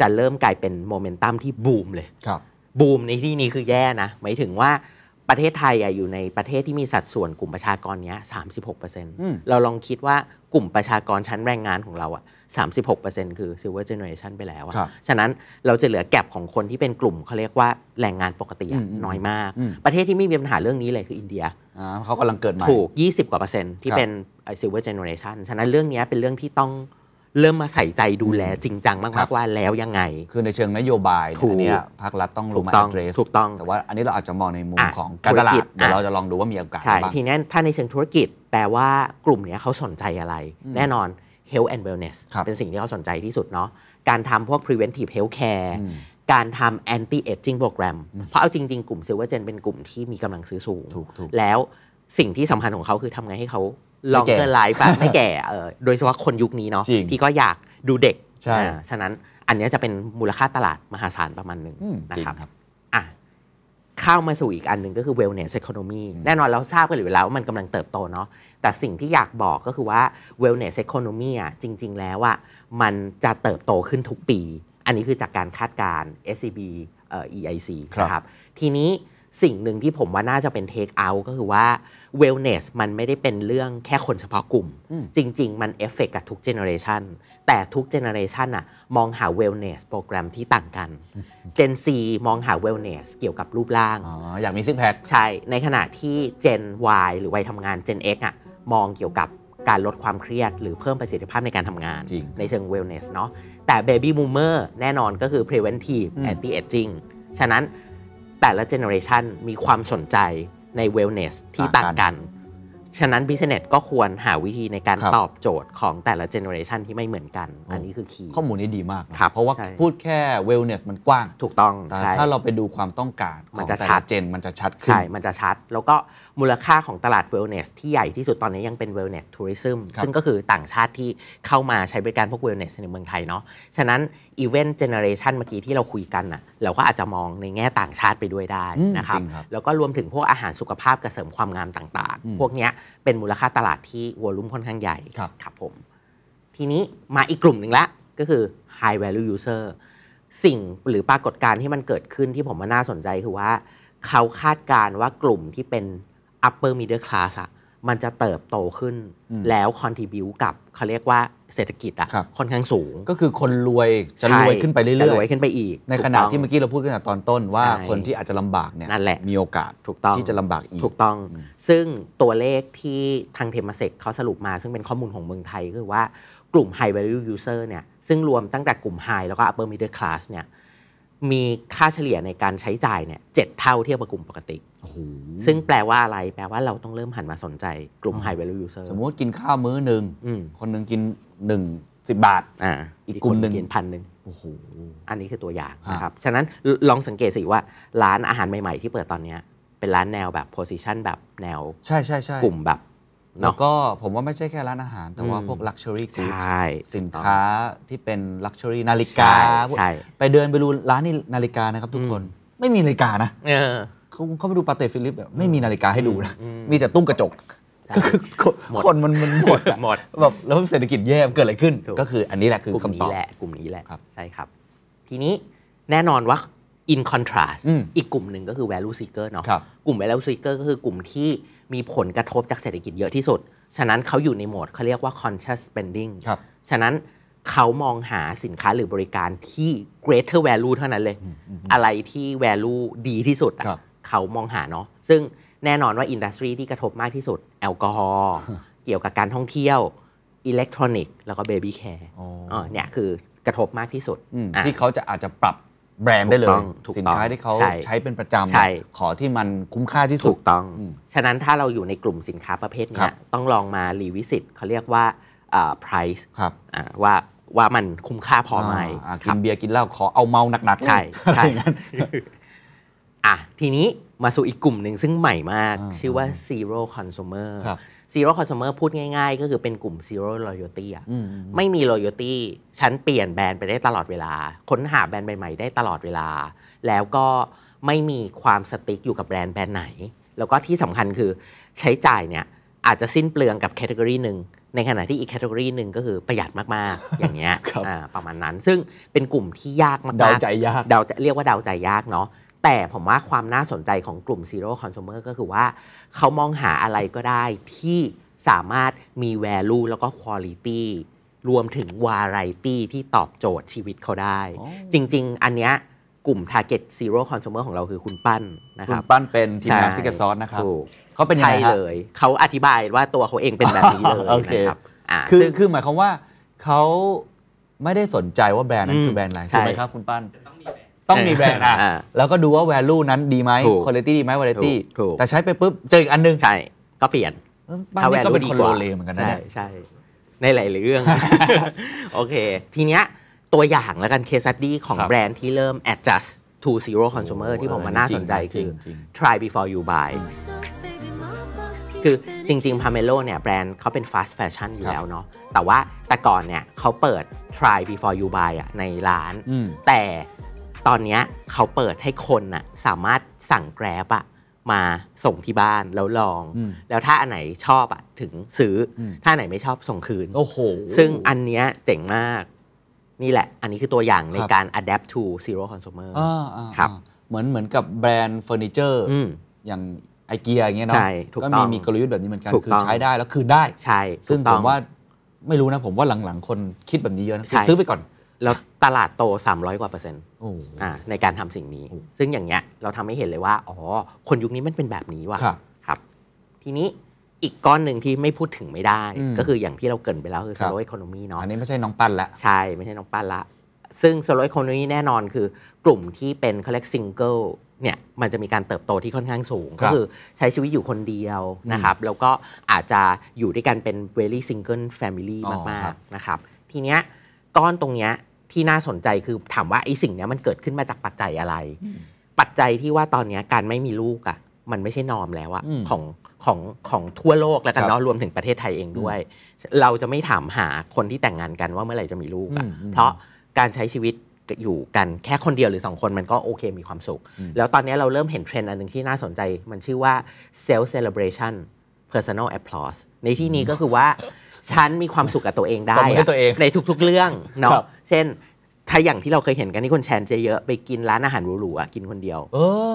จะเริ่มกลายเป็นโมเมนตัมที่บูมเลยครับบูมในที่นี้คือแย่นะหมายถึงว่าประเทศไทยอยู่ในประเทศที่มีสัดส่วนกลุ่มประชากรเนี้ยสามสิบหกเปอร์เซ็นต์เราลองคิดว่ากลุ่มประชากรชั้นแรงงานของเราอ่ะสามสิบหกเปอร์เซ็นต์คือซิลเวอร์เจเนอเรชันไปแล้วอะฉะนั้นเราจะเหลือแก็บของคนที่เป็นกลุ่มเขาเรียกว่าแรงงานปกติน้อยมาก ประเทศที่ไม่มีปัญหาเรื่องนี้เลยคืออินเดีย เขากำลังเกิดใหม่ ถูกยี่สิบกว่าเปอร์เซ็นต์ที่เป็นซิลเวอร์เจเนอเรชันฉะนั้นเรื่องนี้เป็นเรื่องที่ต้องเริ่มมาใส่ใจดูแล จริงจังมากๆว่าแล้วยังไง คือในเชิงนโยบายเนี่ยภาครัฐต้องลงมา address ถูกต้อง แต่ว่าอันนี้เราอาจจะมองในมุมของการตลาด เดี๋ยวเราจะลองดูว่ามีโอกาสใช่ทีนี้ถ้าในเชิงธุรกิจแปลว่ากลุ่มนี้เขาสนใจอะไร แน่นอน health and wellness เป็นสิ่งที่เขาสนใจที่สุดเนาะ การทำพวก preventive health care การทำ anti aging program เพราะเอาจริงๆ กลุ่ม silver gen เป็นกลุ่มที่มีกำลังซื้อสูงแล้วสิ่งที่สำคัญของเขาคือทำไงให้เขาลองเอิ์ไลฟ์ไม่แก่เออโดยเฉพาะคนยุคนี้เนาะที่ก็อยากดูเด็ก ใช่ ฉะนั้นอันนี้จะเป็นมูลค่าตลาดมหาศาลประมาณหนึ่งนะครับ เข้าวมาสู่อีกอันหนึ่งก็คือ wellness economy แน่นอนเราทราบกันอยู่แล้วว่ามันกำลังเติบโตเนาะแต่สิ่งที่อยากบอกก็คือว่า wellness economy อ่ะจริง ๆ แล้วอ่ะมันจะเติบโตขึ้นทุกปี อันนี้คือจากการคาดการณ์ SCB เอ่อ EIC ครับทีนี้สิ่งหนึ่งที่ผมว่าน่าจะเป็น take out ก็คือว่าเวลเนสมันไม่ได้เป็นเรื่องแค่คนเฉพาะกลุ่มจริง ๆ มันเอฟเฟกกับทุกเจเนอเรชันแต่ทุกเจเนอเรชันอะมองหาเวลเนสโปรแกรมที่ต่างกันเจนซีมองหาเวลเนสเกี่ยวกับรูปร่างอ๋ออยากมีซิกแพคใช่ ในขณะที่เจน Y หรือวัยทำงานเจน X อะมองเกี่ยวกับการลดความเครียดหรือเพิ่มประสิทธิภาพในการทำงานในเชิงเวลเนสเนาะแต่เบบี้มูเมอร์แน่นอนก็คือ preventive anti aging ฉะนั้นแต่ละเจเนอเรชันมีความสนใจในเวลเนสที่ต่างกัน ฉะนั้น s i n เน s ก็ควรหาวิธีในการตอบโจทย์ของแต่ละเจเนอเรชันที่ไม่เหมือนกัน อันนี้คือคีย์ข้อมูลนี้ดีมากครับเพราะว่าพูดแค่เวลเนสมันกว้าง ถูกต้อง ถ้าเราไปดูความต้องการ มันจะชัดเจน มันจะชัดขึ้นใช่มันจะชัด แล้วก็มูลค่าของตลาดเวลเนสที่ใหญ่ที่สุดตอนนี้ยังเป็นเวลเนสทัวริซึมซึ่งก็คือต่างชาติที่เข้ามาใช้บริการพวกเวลเนสในเมืองไทยเนาะฉะนั้นอีเวนต์เจเนอเรชันเมื่อกี้ที่เราคุยกันน่ะเราก็อาจจะมองในแง่ต่างชาติไปด้วยได้นะครับรบแล้วก็รวมถึงพวกอาหารสุขภาพกระเสริมความงามต่าง ๆ พวกนี้เป็นมูลค่าตลาดที่วอลุ่มค่อนข้างใหญ่ครับรบผม ทีนี้มาอีกกลุ่มหนึ่งละก็คือ high value user สิ่งหรือปรากฏการณ์ที่มันเกิดขึ้นที่ผมว่าน่าสนใจคือว่าเขาคาดการณ์ว่ากลุ่มที่เป็น upper middle class อะมันจะเติบโตขึ้นแล้วคอนทิบิวกับเขาเรียกว่าเศรษฐกิจอะค่อนข้างสูงก็คือคนรวยจะรวยขึ้นไปเรื่อยๆรวยขึ้นไปอีก ในขณะที่เมื่อกี้เราพูดกันตอนต้นว่าคนที่อาจจะลำบากเนี่ยนั่นแหละมีโอกาสถูกต้องที่จะลำบากอีก ถูกต้อง ซึ่งตัวเลขที่ทางเทมเซกเขาสรุปมาซึ่งเป็นข้อมูลของเมืองไทยก็คือว่ากลุ่ม high value user เนี่ยซึ่งรวมตั้งแต่กลุ่ม high แล้วก็ upper middle class เนี่ยมีค่าเฉลี่ยในการใช้จ่ายเนี่ยเจ็ดเท่าเทียบกับกลุ่มปกติ ซึ่งแปลว่าอะไรแปลว่าเราต้องเริ่มหันมาสนใจกลุ่ม high value user สมมติกินข้าวมื้อหนึ่ง คนหนึ่งกินหนึ่งสิบบาท อีกกลุ่มหนึ่งกินพันหนึ่งโอ้โหอันนี้คือตัวอย่างนะครับ ฉะนั้นลองสังเกตสิว่า ร้านอาหารใหม่ๆที่เปิดตอนนี้ เป็นร้านแนวแบบ position แบบแนว ใช่ใช่ใช่กลุ่มแบบแล้วก็ผมว่าไม่ใช่แค่ร้านอาหาร แต่ว่าพวก Luxury g o o d s สินค้าที่เป็นลักชัวรี่นาฬิกา ไปเดินไปดูร้านนี่นาฬิกานะครับทุกคนไม่มีนาฬิกานะเขาไปดูปาเต้ฟิลิปแบบไม่มีนาฬิกาให้ดูนะ มีแต่ตุ้มกระจกก็คือคนมันมันหมดหมดแบบแล้วเศรษฐกิจแย่เกิดอะไรขึ้น ก็คืออันนี้แหละคือกลุ่มนี้แหละกลุ่มนี้แหละ ใช่ครับทีนี้แน่นอนว่า in contrast อีกกลุ่มหนึ่งก็คือ value seeker เนาะกลุ่ม value seeker ก็คือกลุ่มที่มีผลกระทบจากเศรษฐกิจเยอะที่สุด ฉะนั้นเขาอยู่ในโหมดเขาเรียกว่า conscious spending ครับ ฉะนั้นเขามองหาสินค้าหรือบริการที่ greater value เท่านั้นเลย อะไรที่ value ดีที่สุด เขามองหาเนาะ ซึ่งแน่นอนว่าอินดัสทรีที่กระทบมากที่สุดแอลกอฮอล์ เกี่ยวกับการท่องเที่ยว อิเล็กทรอนิกส์ แล้วก็เบบี้แคร์เนี่ยคือกระทบมากที่สุด ที่เขาจะอาจจะปรับแบรนด์ได้เลยถูกสินค้าที่เขาใช้เป็นประจำขอที่มันคุ้มค่าที่สุดต้องฉะนั้นถ้าเราอยู่ในกลุ่มสินค้าประเภทนี้ต้องลองมารีวิสิตเขาเรียกว่า price ว่าว่ามันคุ้มค่าพอไหมกินเบียร์กินเหล้าขอเอาเมาหนักๆ ใช่ ใช่อ่ะทีนี้มาสู่อีกกลุ่มหนึ่งซึ่งใหม่มาก ชื่อว่า zero consumer ซีโร่คอน s u m e r พูดง่ายๆ ก็คือเป็นกลุ่มซีโร่ลอยตี้อ่ะไม่มีลอยตี้ ฉันเปลี่ยนแบรนด์ไปได้ตลอดเวลา ค้นหาแบรนด์ใหม่ ๆ ได้ตลอดเวลา แล้วก็ไม่มีความสติ๊กอยู่กับแบรนด์แบรนด์ไหน แล้วก็ที่สำคัญคือใช้จ่ายเนี่ยอาจจะสิ้นเปลืองกับแคตตากรีหนึ่ง ในขณะที่อีกแคตตากรีหนึ่งก็คือประหยัดมากๆ อย่างเงี้ยประมาณนั้น ซึ่งเป็นกลุ่มที่ยากมากเดาใจยากเดาเรียกว่าเดาใจยากเนาะแต่ผมว่าความน่าสนใจของกลุ่ม Zero Consumer ก็คือว่าเขามองหาอะไรก็ได้ที่สามารถมี value แล้วก็ quality รวมถึง variety ที่ตอบโจทย์ชีวิตเขาได้ จริง ๆ อันเนี้ยกลุ่ม Target Zero Consumer ของเราคือคุณปั้นนะครับคุณปั้นเป็นทีมงานซิกเกอร์ซอสนะครับเขาเป็นใชงเลยเขาอธิบายว่าตัวเขาเองเป็นแบบนี้เลยนะครับคือคือหมายความว่าเขาไม่ได้สนใจว่าแบรนด์นั้นคือแบรนด์อะไรใช่ไหมครับคุณปั้นต้องมีแบรนด์อ่ะ แล้วก็ดูว่าแวลูนั้นดีไหมคุณภาพดีไหมว a r i ตี้แต่ใช้ไปปุ๊บ เจออีกอันนึงใช่ ก็เปลี่ยนบ้านนี้ก็เป็นคนโลเลเหมือนกันนะใช่ ใช่ ในหลายเรื่อง โอเค ทีเนี้ยตัวอย่างแล้วกันเคสตี้ของแบรนด์ที่เริ่ม adjust to zero consumer ที่ผมว่าน่าสนใจคือ try before you buy คือจริงๆ Pomelo เนี่ยแบรนด์เขาเป็น fast fashion อยู่แล้วเนาะ แต่ว่าแต่ก่อนเนี่ยเขาเปิด try before you buy อ่ะในร้านแต่ตอนนี้เขาเปิดให้คนน่ะสามารถสั่งแกร็บอะมาส่งที่บ้านแล้วลอง แล้วถ้าอันไหนชอบอะถึงซื้อถ้าไหนไม่ชอบส่งคืนโอ้โห ซึ่งอันเนี้ยเจ๋งมาก นี่แหละ อันนี้คือตัวอย่างในการ adapt to zero consumer ครับเหมือนเหมือนกับแบรนด์เฟอร์นิเจอร์อย่างไอเกียอย่างเงี้ยเนาะก็มีมีกลยุทธ์แบบนี้เหมือนกัน คือใช้ได้แล้วคืนได้ใช่ซึ่งผมว่าไม่รู้นะผมว่าหลังๆคนคิดแบบนี้เยอะนะซื้อไปก่อนแล้วตลาดโต 300กว่าเปอร์เซ็นต์ในการทำสิ่งนี้ ซึ่งอย่างเงี้ยเราทำให้เห็นเลยว่าอ๋อคนยุคนี้มันเป็นแบบนี้ว่ะครับ ทีนี้อีกก้อนหนึ่งที่ไม่พูดถึงไม่ได้ ก็คืออย่างที่เราเกินไปแล้วคือโซโลอีโคโนมีเนาะอันนี้ไม่ใช่น้องปั้นละใช่ไม่ใช่น้องปั้นละซึ่งโซโลอีโคโนมีแน่นอนคือกลุ่มที่เป็นคอลเลกซิงเกิลเนี่ยมันจะมีการเติบโตที่ค่อนข้างสูง ก็คือใช้ชีวิตอยู่คนเดียวนะครับ แล้วก็อาจจะอยู่ด้วยกันเป็นเี่ซิงเกิลแฟมิลี่มากๆนะครับ ทีเนี้ยก้อนตรงเนี้ยที่น่าสนใจคือถามว่าไอ้สิ่งนี้มันเกิดขึ้นมาจากปัจจัยอะไร ปัจจัยที่ว่าตอนนี้การไม่มีลูกอะมันไม่ใช่นอมแล้วอะของของของทั่วโลกแล้วกันเนาะรวมถึงประเทศไทยเองด้วย เราจะไม่ถามหาคนที่แต่งงานกันว่าเมื่อไหร่จะมีลูกอะเพราะการใช้ชีวิตอยู่กันแค่คนเดียวหรือสองคนมันก็โอเคมีความสุข แล้วตอนนี้เราเริ่มเห็นเทรนด์อันหนึ่งที่น่าสนใจมันชื่อว่า self celebration personal applause ในที่นี้ก็คือว่าฉันมีความสุขกับตัวเองได้ในทุก ๆเรื่องเนาะเช่นถ้าอย่างที่เราเคยเห็นกันที่คนแชร์จะเยอะไปกินร้านอาหารหรูๆกินคนเดียว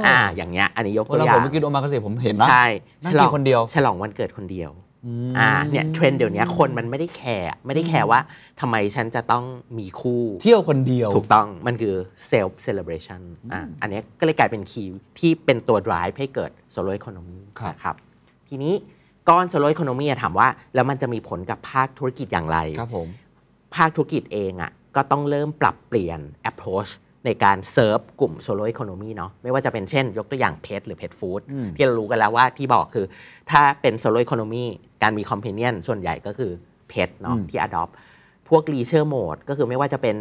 อ่า อย่างเงี้ยอันนี้ยกตัวอย่างเราผมไปกินโอมาเกษผมเห็นนะใช่ฉลองคนเดียวฉลองวันเกิดคนเดียวอ่าเนี่ยเทรนเดี๋ยวนี้คนมันไม่ได้แคร์ไม่ได้แคร์ว่าทำไมฉันจะต้องมีคู่เที่ยวคนเดียวถูกต้องมันคือเซลฟ์เซเลบริชันอ่าอันนี้ก็เลยกลายเป็นคีย์ที่เป็นตัว drive ให้เกิดโซโล่ e c o n o m นะครับทีนี้ก้อนโซโลอีโคโนมีถามว่าแล้วมันจะมีผลกับภาคธุรกิจอย่างไร ครับผม ภาคธุรกิจเองอะ่ะก็ต้องเริ่มปรับเปลี่ยน approach ในการเซิร์ฟกลุ่มโซโลอีโคโนมีเนาะไม่ว่าจะเป็นเช่นยกตัวอย่างเพจหรือเพจฟู้ดที่เรารู้กันแล้วว่าที่บอกคือ ถ้าเป็นโซโลอีโคโนมีการมีคอมเพนเนียนส่วนใหญ่ก็คือเพจเนาะที่ออด p t พวกรีเชอร์โหมดก็คือไม่ว่าจะเป็น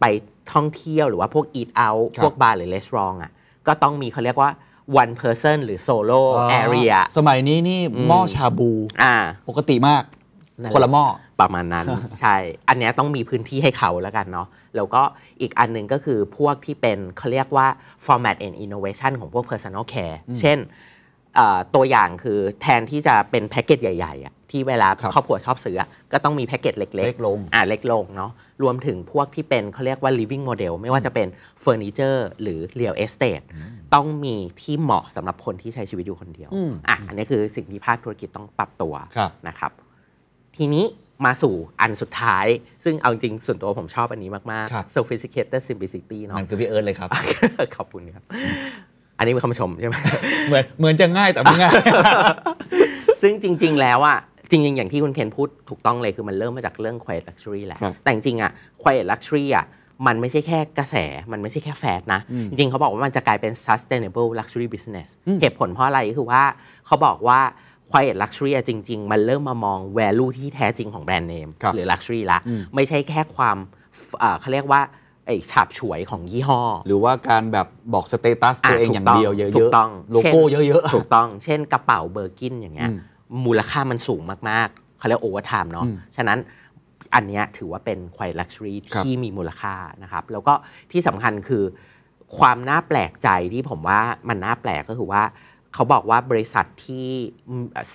ไปท่องเที่ยวหรือว่าพวกอีทเอาพวกบาร์หรือเลสอรองอ่ะก็ต้องมีเขาเรียกว่า one person หรือ solo area สมัยนี้นี่หม้อชาบู ปกติมาก คนละหม้อประมาณนั้นใช่อันนี้ต้องมีพื้นที่ให้เขาแล้วกันเนาะแล้วก็อีกอันนึงก็คือพวกที่เป็นเขาเรียกว่า format and innovation ของพวก personal care เช่นตัวอย่างคือแทนที่จะเป็นแพ็กเกจใหญ่ๆที่เวลาครอบครัวชอบซื้อ ก็ต้องมีแพ็กเกจเล็กๆเล็กลงอ่าเล็กลงเนาะรวมถึงพวกที่เป็นเขาเรียกว่า living model ไม่ว่าจะเป็นเฟอร์นิเจอร์หรือ real estate ต้องมีที่เหมาะสำหรับคนที่ใช้ชีวิตอยู่คนเดียวอ่ะอันนี้คือสิ่งที่ภาคธุรกิจต้องปรับตัวนะครับ ทีนี้มาสู่อันสุดท้าย ซึ่งเอาจริงส่วนตัวผมชอบอันนี้มาก ๆ sophisticated simplicity เนาะนั่นคือพี่เอิร์ธเลยครับ ขอบคุณครับ อันนี้เป็นคำชมใช่ไหมเหมือนเหมือนจะง่ายแต่ไม่ง่าย ซึ่งจริง ๆ แล้วอ่ะจริงๆ อย่างที่คุณเคนพูดถูกต้องเลยคือมันเริ่มมาจากเรื่อง quiet luxury แหละ แต่จริงๆอ่ะ quiet luxury อ่ะมันไม่ใช่แค่กระแส มันไม่ใช่แค่แฟดนะ จริงๆ เขาบอกว่ามันจะกลายเป็น sustainable luxury business เหตุผลเพราะอะไรคือว่าเขาบอกว่า quiet luxury จริงๆ มันเริ่มมามอง value ที่แท้จริงของแบรนด์เนมหรือ luxury ละไม่ใช่แค่ความเขาเรียกว่าไอ้ฉาบฉวยของยี่ห้อ หรือว่าการแบบบอกสเตตัสตัวเองอย่างเดียวเยอะๆโลโก้เยอะๆถูกต้อง เช่นกระเป๋าเบอร์กินอย่างเงี้ยมูลค่ามันสูงมากๆ เขาเรียกโอเวอร์ไทม์เนาะฉะนั้นอันนี้ถือว่าเป็นควายลักชัวรี่ที่มีมูลค่านะครับ แล้วก็ที่สำคัญคือความน่าแปลกใจที่ผมว่ามันน่าแปลกก็คือว่า เขาบอกว่าบริษัทที่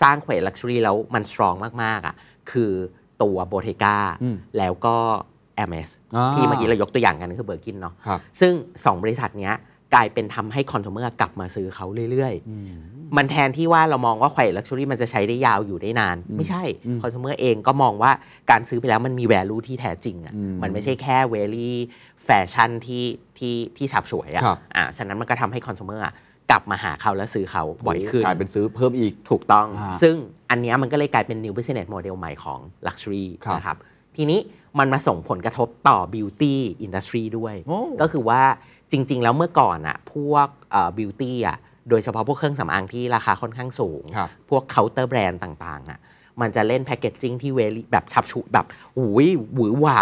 สร้างควายลักชัวรี่แล้วมันสตรองมากๆอะ่ะคือตัวโบเทกาแล้วก็ MS ที่เมื่อกี้เรายกตัวอย่างกันคือเบอร์กินเนาะซึ่ง 2 บริษัทเนี้ยกลายเป็นทำให้คอน sumer กลับมาซื้อเขาเรื่อยๆ มันแทนที่ว่าเรามองว่าไข่ลักชัวรี่มันจะใช้ได้ยาวอยู่ได้นาน ไม่ใช่ คอน sumer เองก็มองว่าการซื้อไปแล้วมันมีแวลูที่แท้จริงอ่ะมันไม่ใช่แค่เวลี่แฟชั่นที่ที่ที่ฉับฉวยอ่ะอ่าฉะนั้นมันก็ทำให้คอน sumer กลับมาหาเขาแล้วซื้อเขาบ่อยขึ้นกลายเป็นซื้อเพิ่มอีกถูกต้อง ซึ่งอันนี้มันก็เลยกลายเป็น new business model ใหม่ของ luxury นะครับทีนี้มันมาส่งผลกระทบต่อบิวตี้อินดัสทรีด้วย ก็คือว่าจริง ๆ แล้วเมื่อก่อนอะพวกบิวตี้อะโดยเฉพาะพวกเครื่องสำอางที่ราคาค่อนข้างสูง พวกเคาน์เตอร์แบรนด์ต่างๆอะมันจะเล่นแพคเกจจิ้งที่เวลีแบบฉับฉุแบบห้ยหวือหวา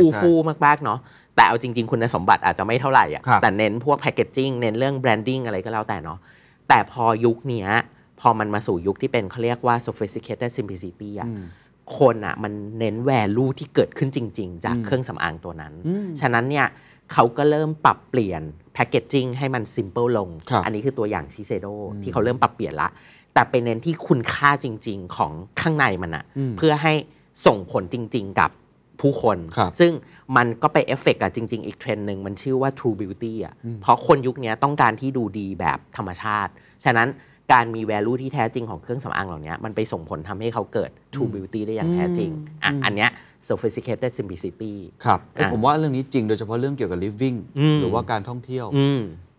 อูฟูมาก ๆ เนาะ แต่เอาจริงๆ คุณสมบัติอาจจะไม่เท่าไหร่อ่ะ แต่เน้นพวกแพคเกจจิ้ง เน้นเรื่องแบรนดิ้งอะไรก็แล้วแต่เนาะ แต่พอยุคนี้พอมันมาสู่ยุคที่เป็นเขาเรียกว่า sophisticated simplicity อ่ะคนอะ่ะมันเน้นแวลูที่เกิดขึ้นจริงๆ จากเครื่องสำอางตัวนั้น ฉะนั้นเนี่ยเขาก็เริ่มปรับเปลี่ยนแพคเกจจิ้งให้มันซิมเปิลลง อันนี้คือตัวอย่างชิเซโดที่เขาเริ่มปรับเปลี่ยนละ แต่ไปเน้นที่คุณค่าจริง ๆ ของข้างในมันอะเพื่อให้ส่งผลจริง ๆกับผู้คน ซึ่งมันก็ไปเอฟเฟกต์อะจริง ๆอีกเทรนหนึ่งมันชื่อว่า True Beauty อะเพราะคนยุคนี้ต้องการที่ดูดีแบบธรรมชาติ ฉะนั้นการมี value ที่แท้จริงของเครื่องสำอางเหล่านี้มันไปส่งผลทำให้เขาเกิด true beauty ได้อย่างแท้จริงอ่ะอันเนี้ย sophisticated simplicity ครับผมว่าเรื่องนี้จริงโดยเฉพาะเรื่องเกี่ยวกับ living หรือว่าการท่องเที่ยว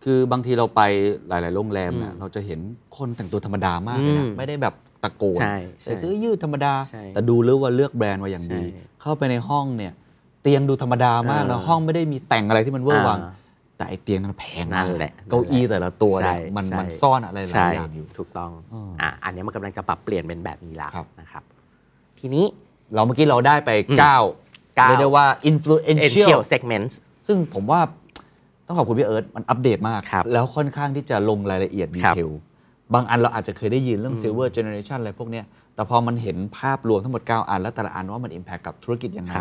คือบางทีเราไปหลาย ๆ โรงแรมนะเราจะเห็นคนแต่งตัวธรรมดามากเลยนะไม่ได้แบบตะโกนใส่เสื้อยืดธรรมดา แต่ดูเลือว่าเลือกแบรนด์มาอย่างดี เข้าไปในห้องเนี่ยเตียงดูธรรมดามากนะห้องไม่ได้มีแต่งอะไรที่มันเวอร์วังแต่ไอเตียงนั้นแพง นั่นแหละ เก้าอี้แต่ละตัวเนี่ยมันมันซ่อนอะไรหลายอย่างอยู่ถูกต้องอ่าอันนี้มันกำลังจะปรับเปลี่ยนเป็นแบบนี้แล้วนะครับ ทีนี้เราเมื่อกี้เราได้ไป9เรียกได้ว่า influential segments ซึ่งผมว่าต้องขอบคุณพี่เอิร์ธมันอัปเดตมาก แล้วค่อนข้างที่จะลงรายละเอียดดีเทลบางอันเราอาจจะเคยได้ยินเรื่อง Silver Generation อะไรพวกนี้แต่พอมันเห็นภาพรวมทั้งหมด 9อันแล้วแต่ละอันว่ามัน Impact กับธุรกิจยังไง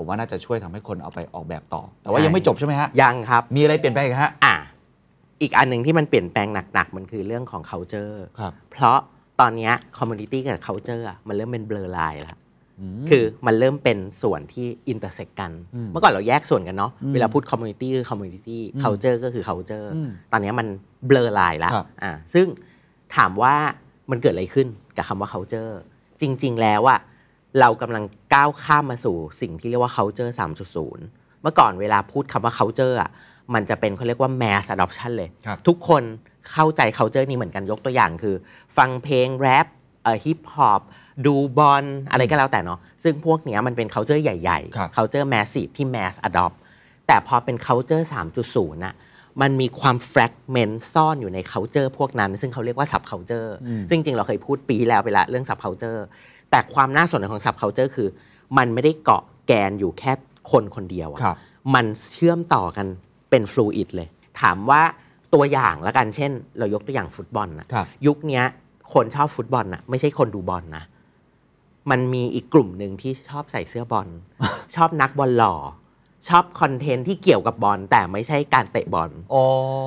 ผมว่าน่าจะช่วยทำให้คนเอาไปออกแบบต่อ แต่ว่ายังไม่จบใช่ไหมฮะ ยังครับ มีอะไรเปลี่ยนแปลงฮะ อ่ะอีกอันหนึ่งที่มันเปลี่ยนแปลงหนักๆ มันคือเรื่องของ culture ครับ เพราะตอนนี้ community กับ culture มันเริ่มเป็นเบลอไลน์แล้ว คือมันเริ่มเป็นส่วนที่อินเตอร์เซ็กกัน เมื่อก่อนเราแยกส่วนกันเนาะ เวลาพูดคอมมูนิตี้คือคอมมูนิตี้เคาเจอร์ก็คือเคาเจอร์ตอนนี้มันเบลอไลน์ละอ่า ซึ่งถามว่ามันเกิดอะไรขึ้นกับคำว่าเคาเจอร์จริง ๆ แล้วอะเรากำลังก้าวข้ามมาสู่สิ่งที่เรียกว่า culture 3.0 เมื่อก่อนเวลาพูดคำว่า culture อ่ะ มันจะเป็นเขาเรียกว่า mass adoption เลย ทุกคนเข้าใจ culture นี้เหมือนกันยกตัวอย่างคือ ฟังเพลงแรปเอ่อฮิปฮอปดูบอลอะไรก็แล้วแต่เนาะ ซึ่งพวกเนี้ยมันเป็น culture ใหญ่ๆ culture massive ที่ mass adopt แต่พอเป็น culture 3.0 น่ะ มันมีความ fragment ซ่อนอยู่ใน culture พวกนั้น ซึ่งเขาเรียกว่า sub culture ซึ่งจริงเราเคยพูดปีแล้วไปละเรื่อง sub culture แต่ความน่าสนใจของ subculture คือ มันไม่ได้เกาะแกนอยู่แค่คนคนเดียวอะมันเชื่อมต่อกันเป็นฟลูอิดเลย ถามว่าตัวอย่างละกัน เช่นเรายกตัวอย่างฟุตบอลนะยุคนี้คนชอบฟุตบอลนะไม่ใช่คนดูบอลนะ มันมีอีกกลุ่มหนึ่งที่ชอบใส่เสื้อบอลชอบนักบอลหล่อ ชอบคอนเทนต์ที่เกี่ยวกับบอลแต่ไม่ใช่การเตะบอล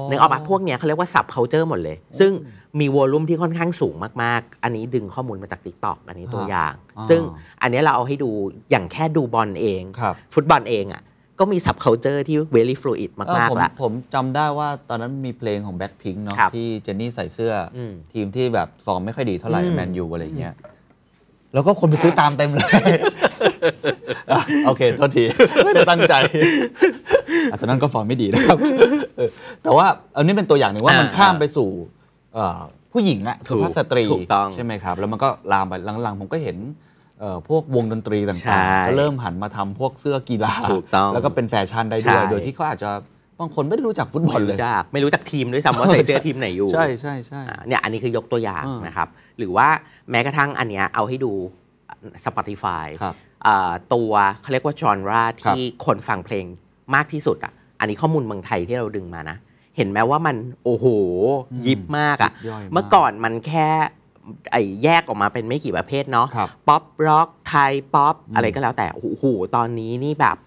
นึ้ออกมาพวกนี้เขาเรียกว่าสับเคาเตอร์หมดเลยซึ่งมีวอลลุ่มที่ค่อนข้างสูงมาก ๆ อันนี้ดึงข้อมูลมาจากติ๊กต็อันนี้ตัวอย่าง ซึ่งอันนี้เราเอาให้ดูอย่างแค่ดูบอลเอง ฟุตบอลเองอ่ะ ก็มีเคาน์เตอร์ที่เวลี่ฟลูอิด มากๆแล้วผมจำได้ว่าตอนนั้นมีเพลงของแบ็คพิงค์เนาะที่เจนนี่ใส่เสื้อ ทีมที่แบบฟอร์มไม่ค่อยดีเท่าไหร่ แมนยูอะไรเงี้ยแล้วก็คนไปซื้อตามเต็มเลยโอเคโทษทีไม่ได้ตั้งใจอาจจะนั้นก็ฟอร์มไม่ดีนะครับ แต่ว่าอันนี้เป็นตัวอย่างหนึ่งว่ามันข้ามไปสู่ผู้หญิงอะสุภาพสตรีใช่ไหมครับ แล้วมันก็ลามไปหลังๆ ผมก็เห็นพวกวงดนตรีต่างๆ ก็เริ่มหันมาทำพวกเสื้อกีฬา แล้วก็เป็นแฟชั่นได้ด้วย โดยที่เขาอาจจะบางคนไม่ได้รู้จักฟุตบอลเลย ไม่รู้จักทีมด้วยซ้ำว่าใส่เสื้อทีมไหนอยู่ ใช่ใช่ใช่เนี่ยอันนี้คือยกตัวอย่างนะครับ หรือว่าแม้กระทั่งอันเนี้ยเอาให้ดู Spotify ตัวเขาเรียกว่าจอนราที่คนฟังเพลงมากที่สุดอ่ะอันนี้ข้อมูลเมืองไทยที่เราดึงมานะเห็นไหมว่ามันโอ้โหยิบมากอะ่ะ เมื่อก่อนมันแค่ไอ้แยกออกมาเป็นไม่กี่ประเภทเนาะป๊อปร็อกไทยป๊อปอะไรก็แล้วแต่โอ้โหตอนนี้นี่แบบ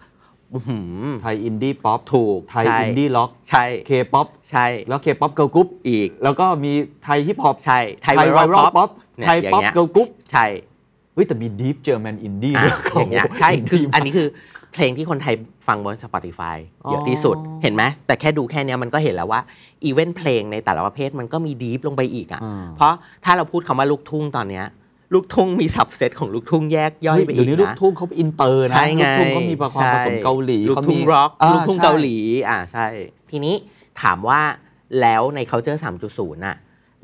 ไทยอินดี้ป๊อปถูกไทยอินดี้ล็อกใช่เคป๊อปใช่แล้วเคป๊อปเกิร์ลกรุ๊ปอีกแล้วก็มีไทยฮิปฮอปใช่ไทยไวรัลป๊อปไทยป๊อปเกิร์ลกรุ๊ปใช่เฮ้ยแต่มีดีฟเจอร์แมนอินดี้เยอเ้ยใช่คืออันนี้คือเพลงที่คนไทยฟังบน Spotify เยอะที่สุดเห็นไหม แต่แค่ดูแค่นี้มันก็เห็นแล้วว่าอีเวนต์เพลงในแต่ละประเภทมันก็มีดีฟลงไปอีกอ่ะ เพราะถ้าเราพูดคำว่าลูกทุ่งตอนเนี้ยลูกทุ่งมีสับเซตของลูกทุ่งแยกย่อยไปอีกนะเดี๋ยวนี้ลูกทุ่งเขาอินเตอร์นะลูกทุ่งก็มีความผสมเกาหลีลูกทุ่งร็อกลูกทุ่งเกาหลีอ่าใช่ ทีนี้ถามว่าแล้วใน culture 3.0 น่ะ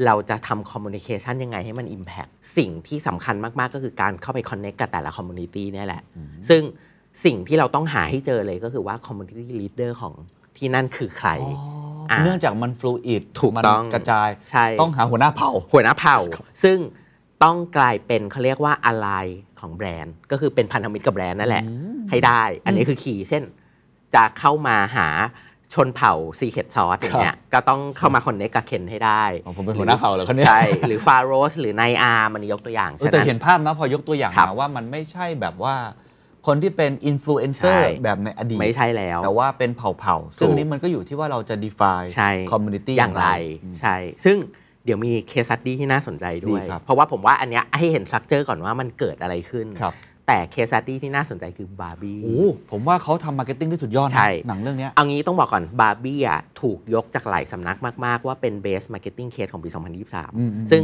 เราจะทำคอมมูนิเคชันยังไงให้มันอิมแพคสิ่งที่สำคัญมากๆก็คือการเข้าไปคอนเน็กกับแต่ละคอมมูนิตี้นี่แหละ ซึ่งสิ่งที่เราต้องหาให้เจอเลยก็คือว่า community leader ของที่นั่นคือใคร เนื่องจากมันฟลูอิดถูกต้องกระจายใช่ต้องหาหัวหน้าเผ่า หัวหน้าเผ่า ซึ่งต้องกลายเป็นเขาเรียกว่า อะไรของแบรนด์ ก็คือเป็นพันธมิตรกับแบรนด์นั่นแหละ ให้ได้ อันนี้คือขี่เช่นจะเข้ามาหาชนเผ่าซีเคดซอสอย่างเงี้ยก็ต้องเข้ามาคนเนคกับเคนให้ได้ผมเป็นหัวหน้าเผ่าเหรอคนนี้ใช่หรือฟาโรสหรือไนอาร์มันยกตัวอย่างใช่ไหมแต่เห็นภาพนะพอยกตัวอย่างมาว่ามันไม่ใช่แบบว่าคนที่เป็นอินฟลูเอนเซอร์แบบในอดีตไม่ใช่แล้ว แต่ว่าเป็นเผ่าๆ ซึ่งนี้มันก็อยู่ที่ว่าเราจะ define community อย่างไรใช่ ซึ่งเดี๋ยวมีเคสัตดี้ที่น่าสนใจด้วย เพราะว่าผมว่าอันเนี้ยให้เห็นสตรัคเจอร์ก่อนว่ามันเกิดอะไรขึ้น แต่เคสัตดี้ที่น่าสนใจคือบาร์บี้ผมว่าเขาทำมาร์เก็ตติ้งที่สุดยอดนะหนังเรื่องนี้เอางี้ต้องบอกก่อนบาร์บี้อ่ะถูกยกจากหลายสำนักมากๆว่าเป็นเบสมาร์เก็ตติ้งเคสของปี 2023 ซึ่ง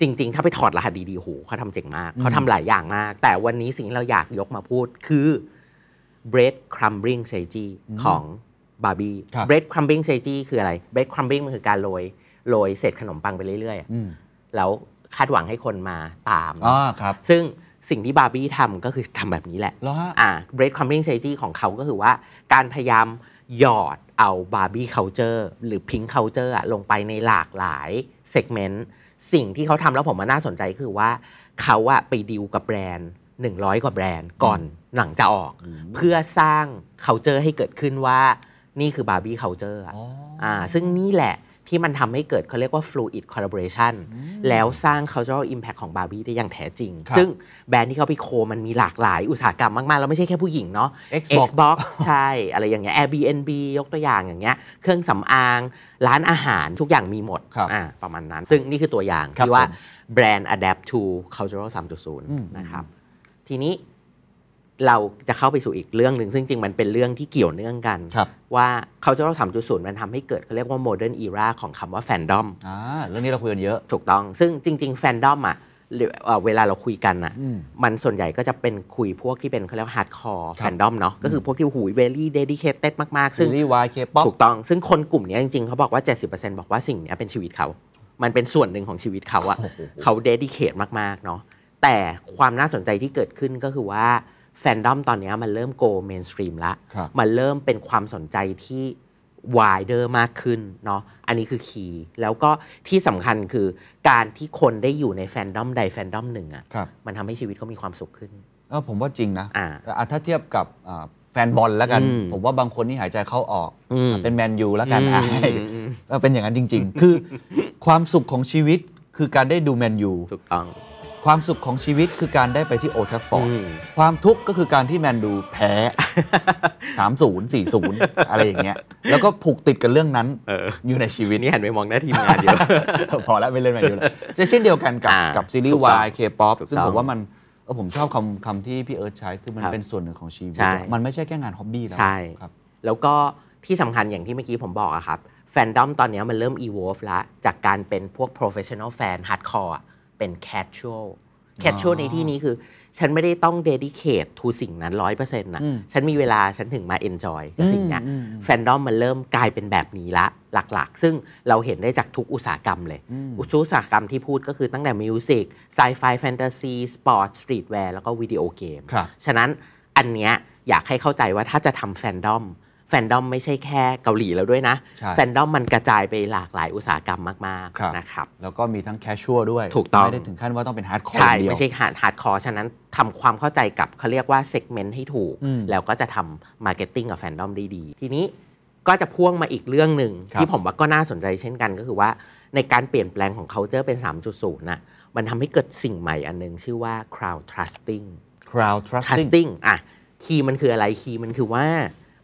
จริง ๆ ถ้าไปถอดรหัสดีๆโหเขาทำเจ๋งมาก เขาทำหลายอย่างมาก แต่วันนี้สิ่งที่เราอยากยกมาพูดคือ bread crumbling strategy ของบาร์บี้ bread crumbling strategy คืออะไร bread crumbling มันคือการโรยโรยเศษขนมปังไปเรื่อยๆ แล้วคาดหวังให้คนมาตาม อ๋อครับ ซึ่งสิ่งที่บาร์บี้ทำก็คือทำแบบนี้แหละ แล้วอ่า bread crumbling strategy ของเขาก็คือว่าการพยายามหยอดเอาบาร์บี้เคาน์เตอร์หรือพิงค์เคาน์เตอร์ลงไปในหลากหลายเซกเมนต์สิ่งที่เขาทำแล้วผมมาน่าสนใจคือว่าเขาอะไปดีลกับแบรนด์ 100 กว่าแบรนด์ก่อนหลังจะออก เพื่อสร้างเขาเจอร์ให้เกิดขึ้นว่านี่คือบาร์บี้เขาเจอร์อ่าซึ่งนี่แหละที่มันทำให้เกิดเขาเรียกว่า fluid collaboration แล้วสร้าง cultural impact ของบาร์บี้ได้อย่างแท้จริง ซึ่งแบรนด์ที่เขาไปโคมันมีหลากหลายอุตสาหกรรมมาก ๆ แล้วไม่ใช่แค่ผู้หญิงเนาะ Xbox, Xbox ใช่อะไรอย่างเงี้ย Airbnb ยกตัวอย่างอย่างเงี้ยเครื่องสำอาง ร้านอาหารทุกอย่างมีหมดอ่าประมาณนั้น ซึ่งนี่คือตัวอย่าง ที่ว่าแบรนด์ adapt to cultural 3.0 นะครับทีนี้เราจะเข้าไปสู่อีกเรื่องหนึ่ง ซึ่งจริง มันเป็นเรื่องที่เกี่ยวเนื่องกัน ว่าเขาจะสามจุดศูนย์มันทำให้เกิดเขาเรียกว่าโมเดิร์นอีราของคำว่าแฟนดอมเรื่องนี้เราคุยกันเยอะถูกต้อง ซึ่งจริงๆแฟนดอมอ่ะ เวลาเราคุยกันอ่ะ มันส่วนใหญ่ก็จะเป็นคุยพวกที่เป็นเขาเรียกว่าฮาร์ดคอร์แฟนดอมเนาะก็คือพวกที่หูเวลี่เดดิเคเต็ดมาก ๆ ซึ่งวายเคป๊อปถูกต้อง ซึ่งคนกลุ่มนี้จริงๆเขาบอกว่า70%บอกว่าสิ่งนี้เป็นชีวิตเขา มันเป็นส่วนหนึ่งของชีวิตเขาอะเขาเดดิเคทมากๆเนาะแต่ความน่าสนใจที่เกิดขึ้นก็คือว่าแฟนดอมตอนนี้มันเริ่มโกเมนสตรีมล้ว มันเริ่มเป็นความสนใจที่วายเดอร์มากขึ้นเนาะ อันนี้คือคีย์แล้วก็ที่สำคัญคือการที่คนได้อยู่ในแฟนดอมใดแฟนดอมหนึ่งอะ่ะมันทำให้ชีวิตเขามีความสุขขึ้นเออผมว่าจริงนะาถ้าเทียบกับแฟนบอลแล้วกัน ผมว่าบางคนนี่หายใจเข้าออกอเป็นแมนยูแล้วกันอเป็นอย่างนั้นจริง ๆ คือความสุขของชีวิตคือการได้ดูแมนยูถูกต้องความสุขของชีวิตคือการได้ไปที่โอทัฟฟอร์ดความทุกข์ก็คือการที่แมนดูแพ้ 30 40 อะไรอย่างเงี้ยแล้วก็ผูกติดกับเรื่องนั้นออยู่ในชีวิต นี่หันไปมองหน้าทีมงานเดียว พอแล้วไม่เล่นแมนยูแล้วจะเช่นเดียวกันกับกับซีรีส์วายเคป๊อปซึ่งผมว่ามันเออผมชอบคำคำที่พี่เอิร์ธใช้ คือมันเป็นส่วนหนึ่งของชีวิต มันไม่ใช่แค่งานฮอบบี้แล้วใช่ครับแล้วก็ที่สำคัญอย่างที่เมื่อกี้ผมบอกอะครับแฟนดอมตอนนี้มันเริ่ม e v o วฟและจากการเป็นพวก professional ฟนฮาร์ดคอร์เป็น casual casual ในที่นี้คือ ฉันไม่ได้ต้อง dedicate to สิ่งนั้นร้อยเปอร์เซ็นต์นะฉันมีเวลาฉันถึงมา enjoy กับสิ่งนี้แฟนดอมมันเริ่มกลายเป็นแบบนี้ละหลักๆ ซึ่งเราเห็นได้จากทุกอุตสาหกรรมเลย อุตสาหกรรมที่พูดก็คือตั้งแต่มิวสิกไซไฟแฟนตาซีสปอร์ตสตรีทแวร์แล้วก็วิดีโอเกมฉะนั้นอันเนี้ยอยากให้เข้าใจว่าถ้าจะทำแฟนดอมแฟนดอมไม่ใช่แค่เกาหลีแล้วด้วยนะ แฟนดอมมันกระจายไปหลากหลายอุตสาหกรรมมากๆนะครับ แล้วก็มีทั้งแคชชัวด้วยถูกต้องไม่ได้ถึงขั้นว่าต้องเป็นฮาร์ดคอร์ใช่ ไม่ใช่ฮาร์ดคอร์ ฉะนั้น ทำความเข้าใจกับเขาเรียกว่าเซกเมนต์ให้ถูก แล้วก็จะทำมาร์เก็ตติ้งกับแฟนดอมได้ดี ทีนี้ก็จะพ่วงมาอีกเรื่องหนึ่ง ที่ผมว่าก็น่าสนใจเช่นกัน ก็คือว่าในการเปลี่ยนแปลงของ culture เป็น 3.0 น่ะ มันทำให้เกิดสิ่งใหม่อันนึงชื่อว่า crowd trusting crowd trusting, trusting อ่ะ คีย์มันคืออะไร คีย์มันคือว่า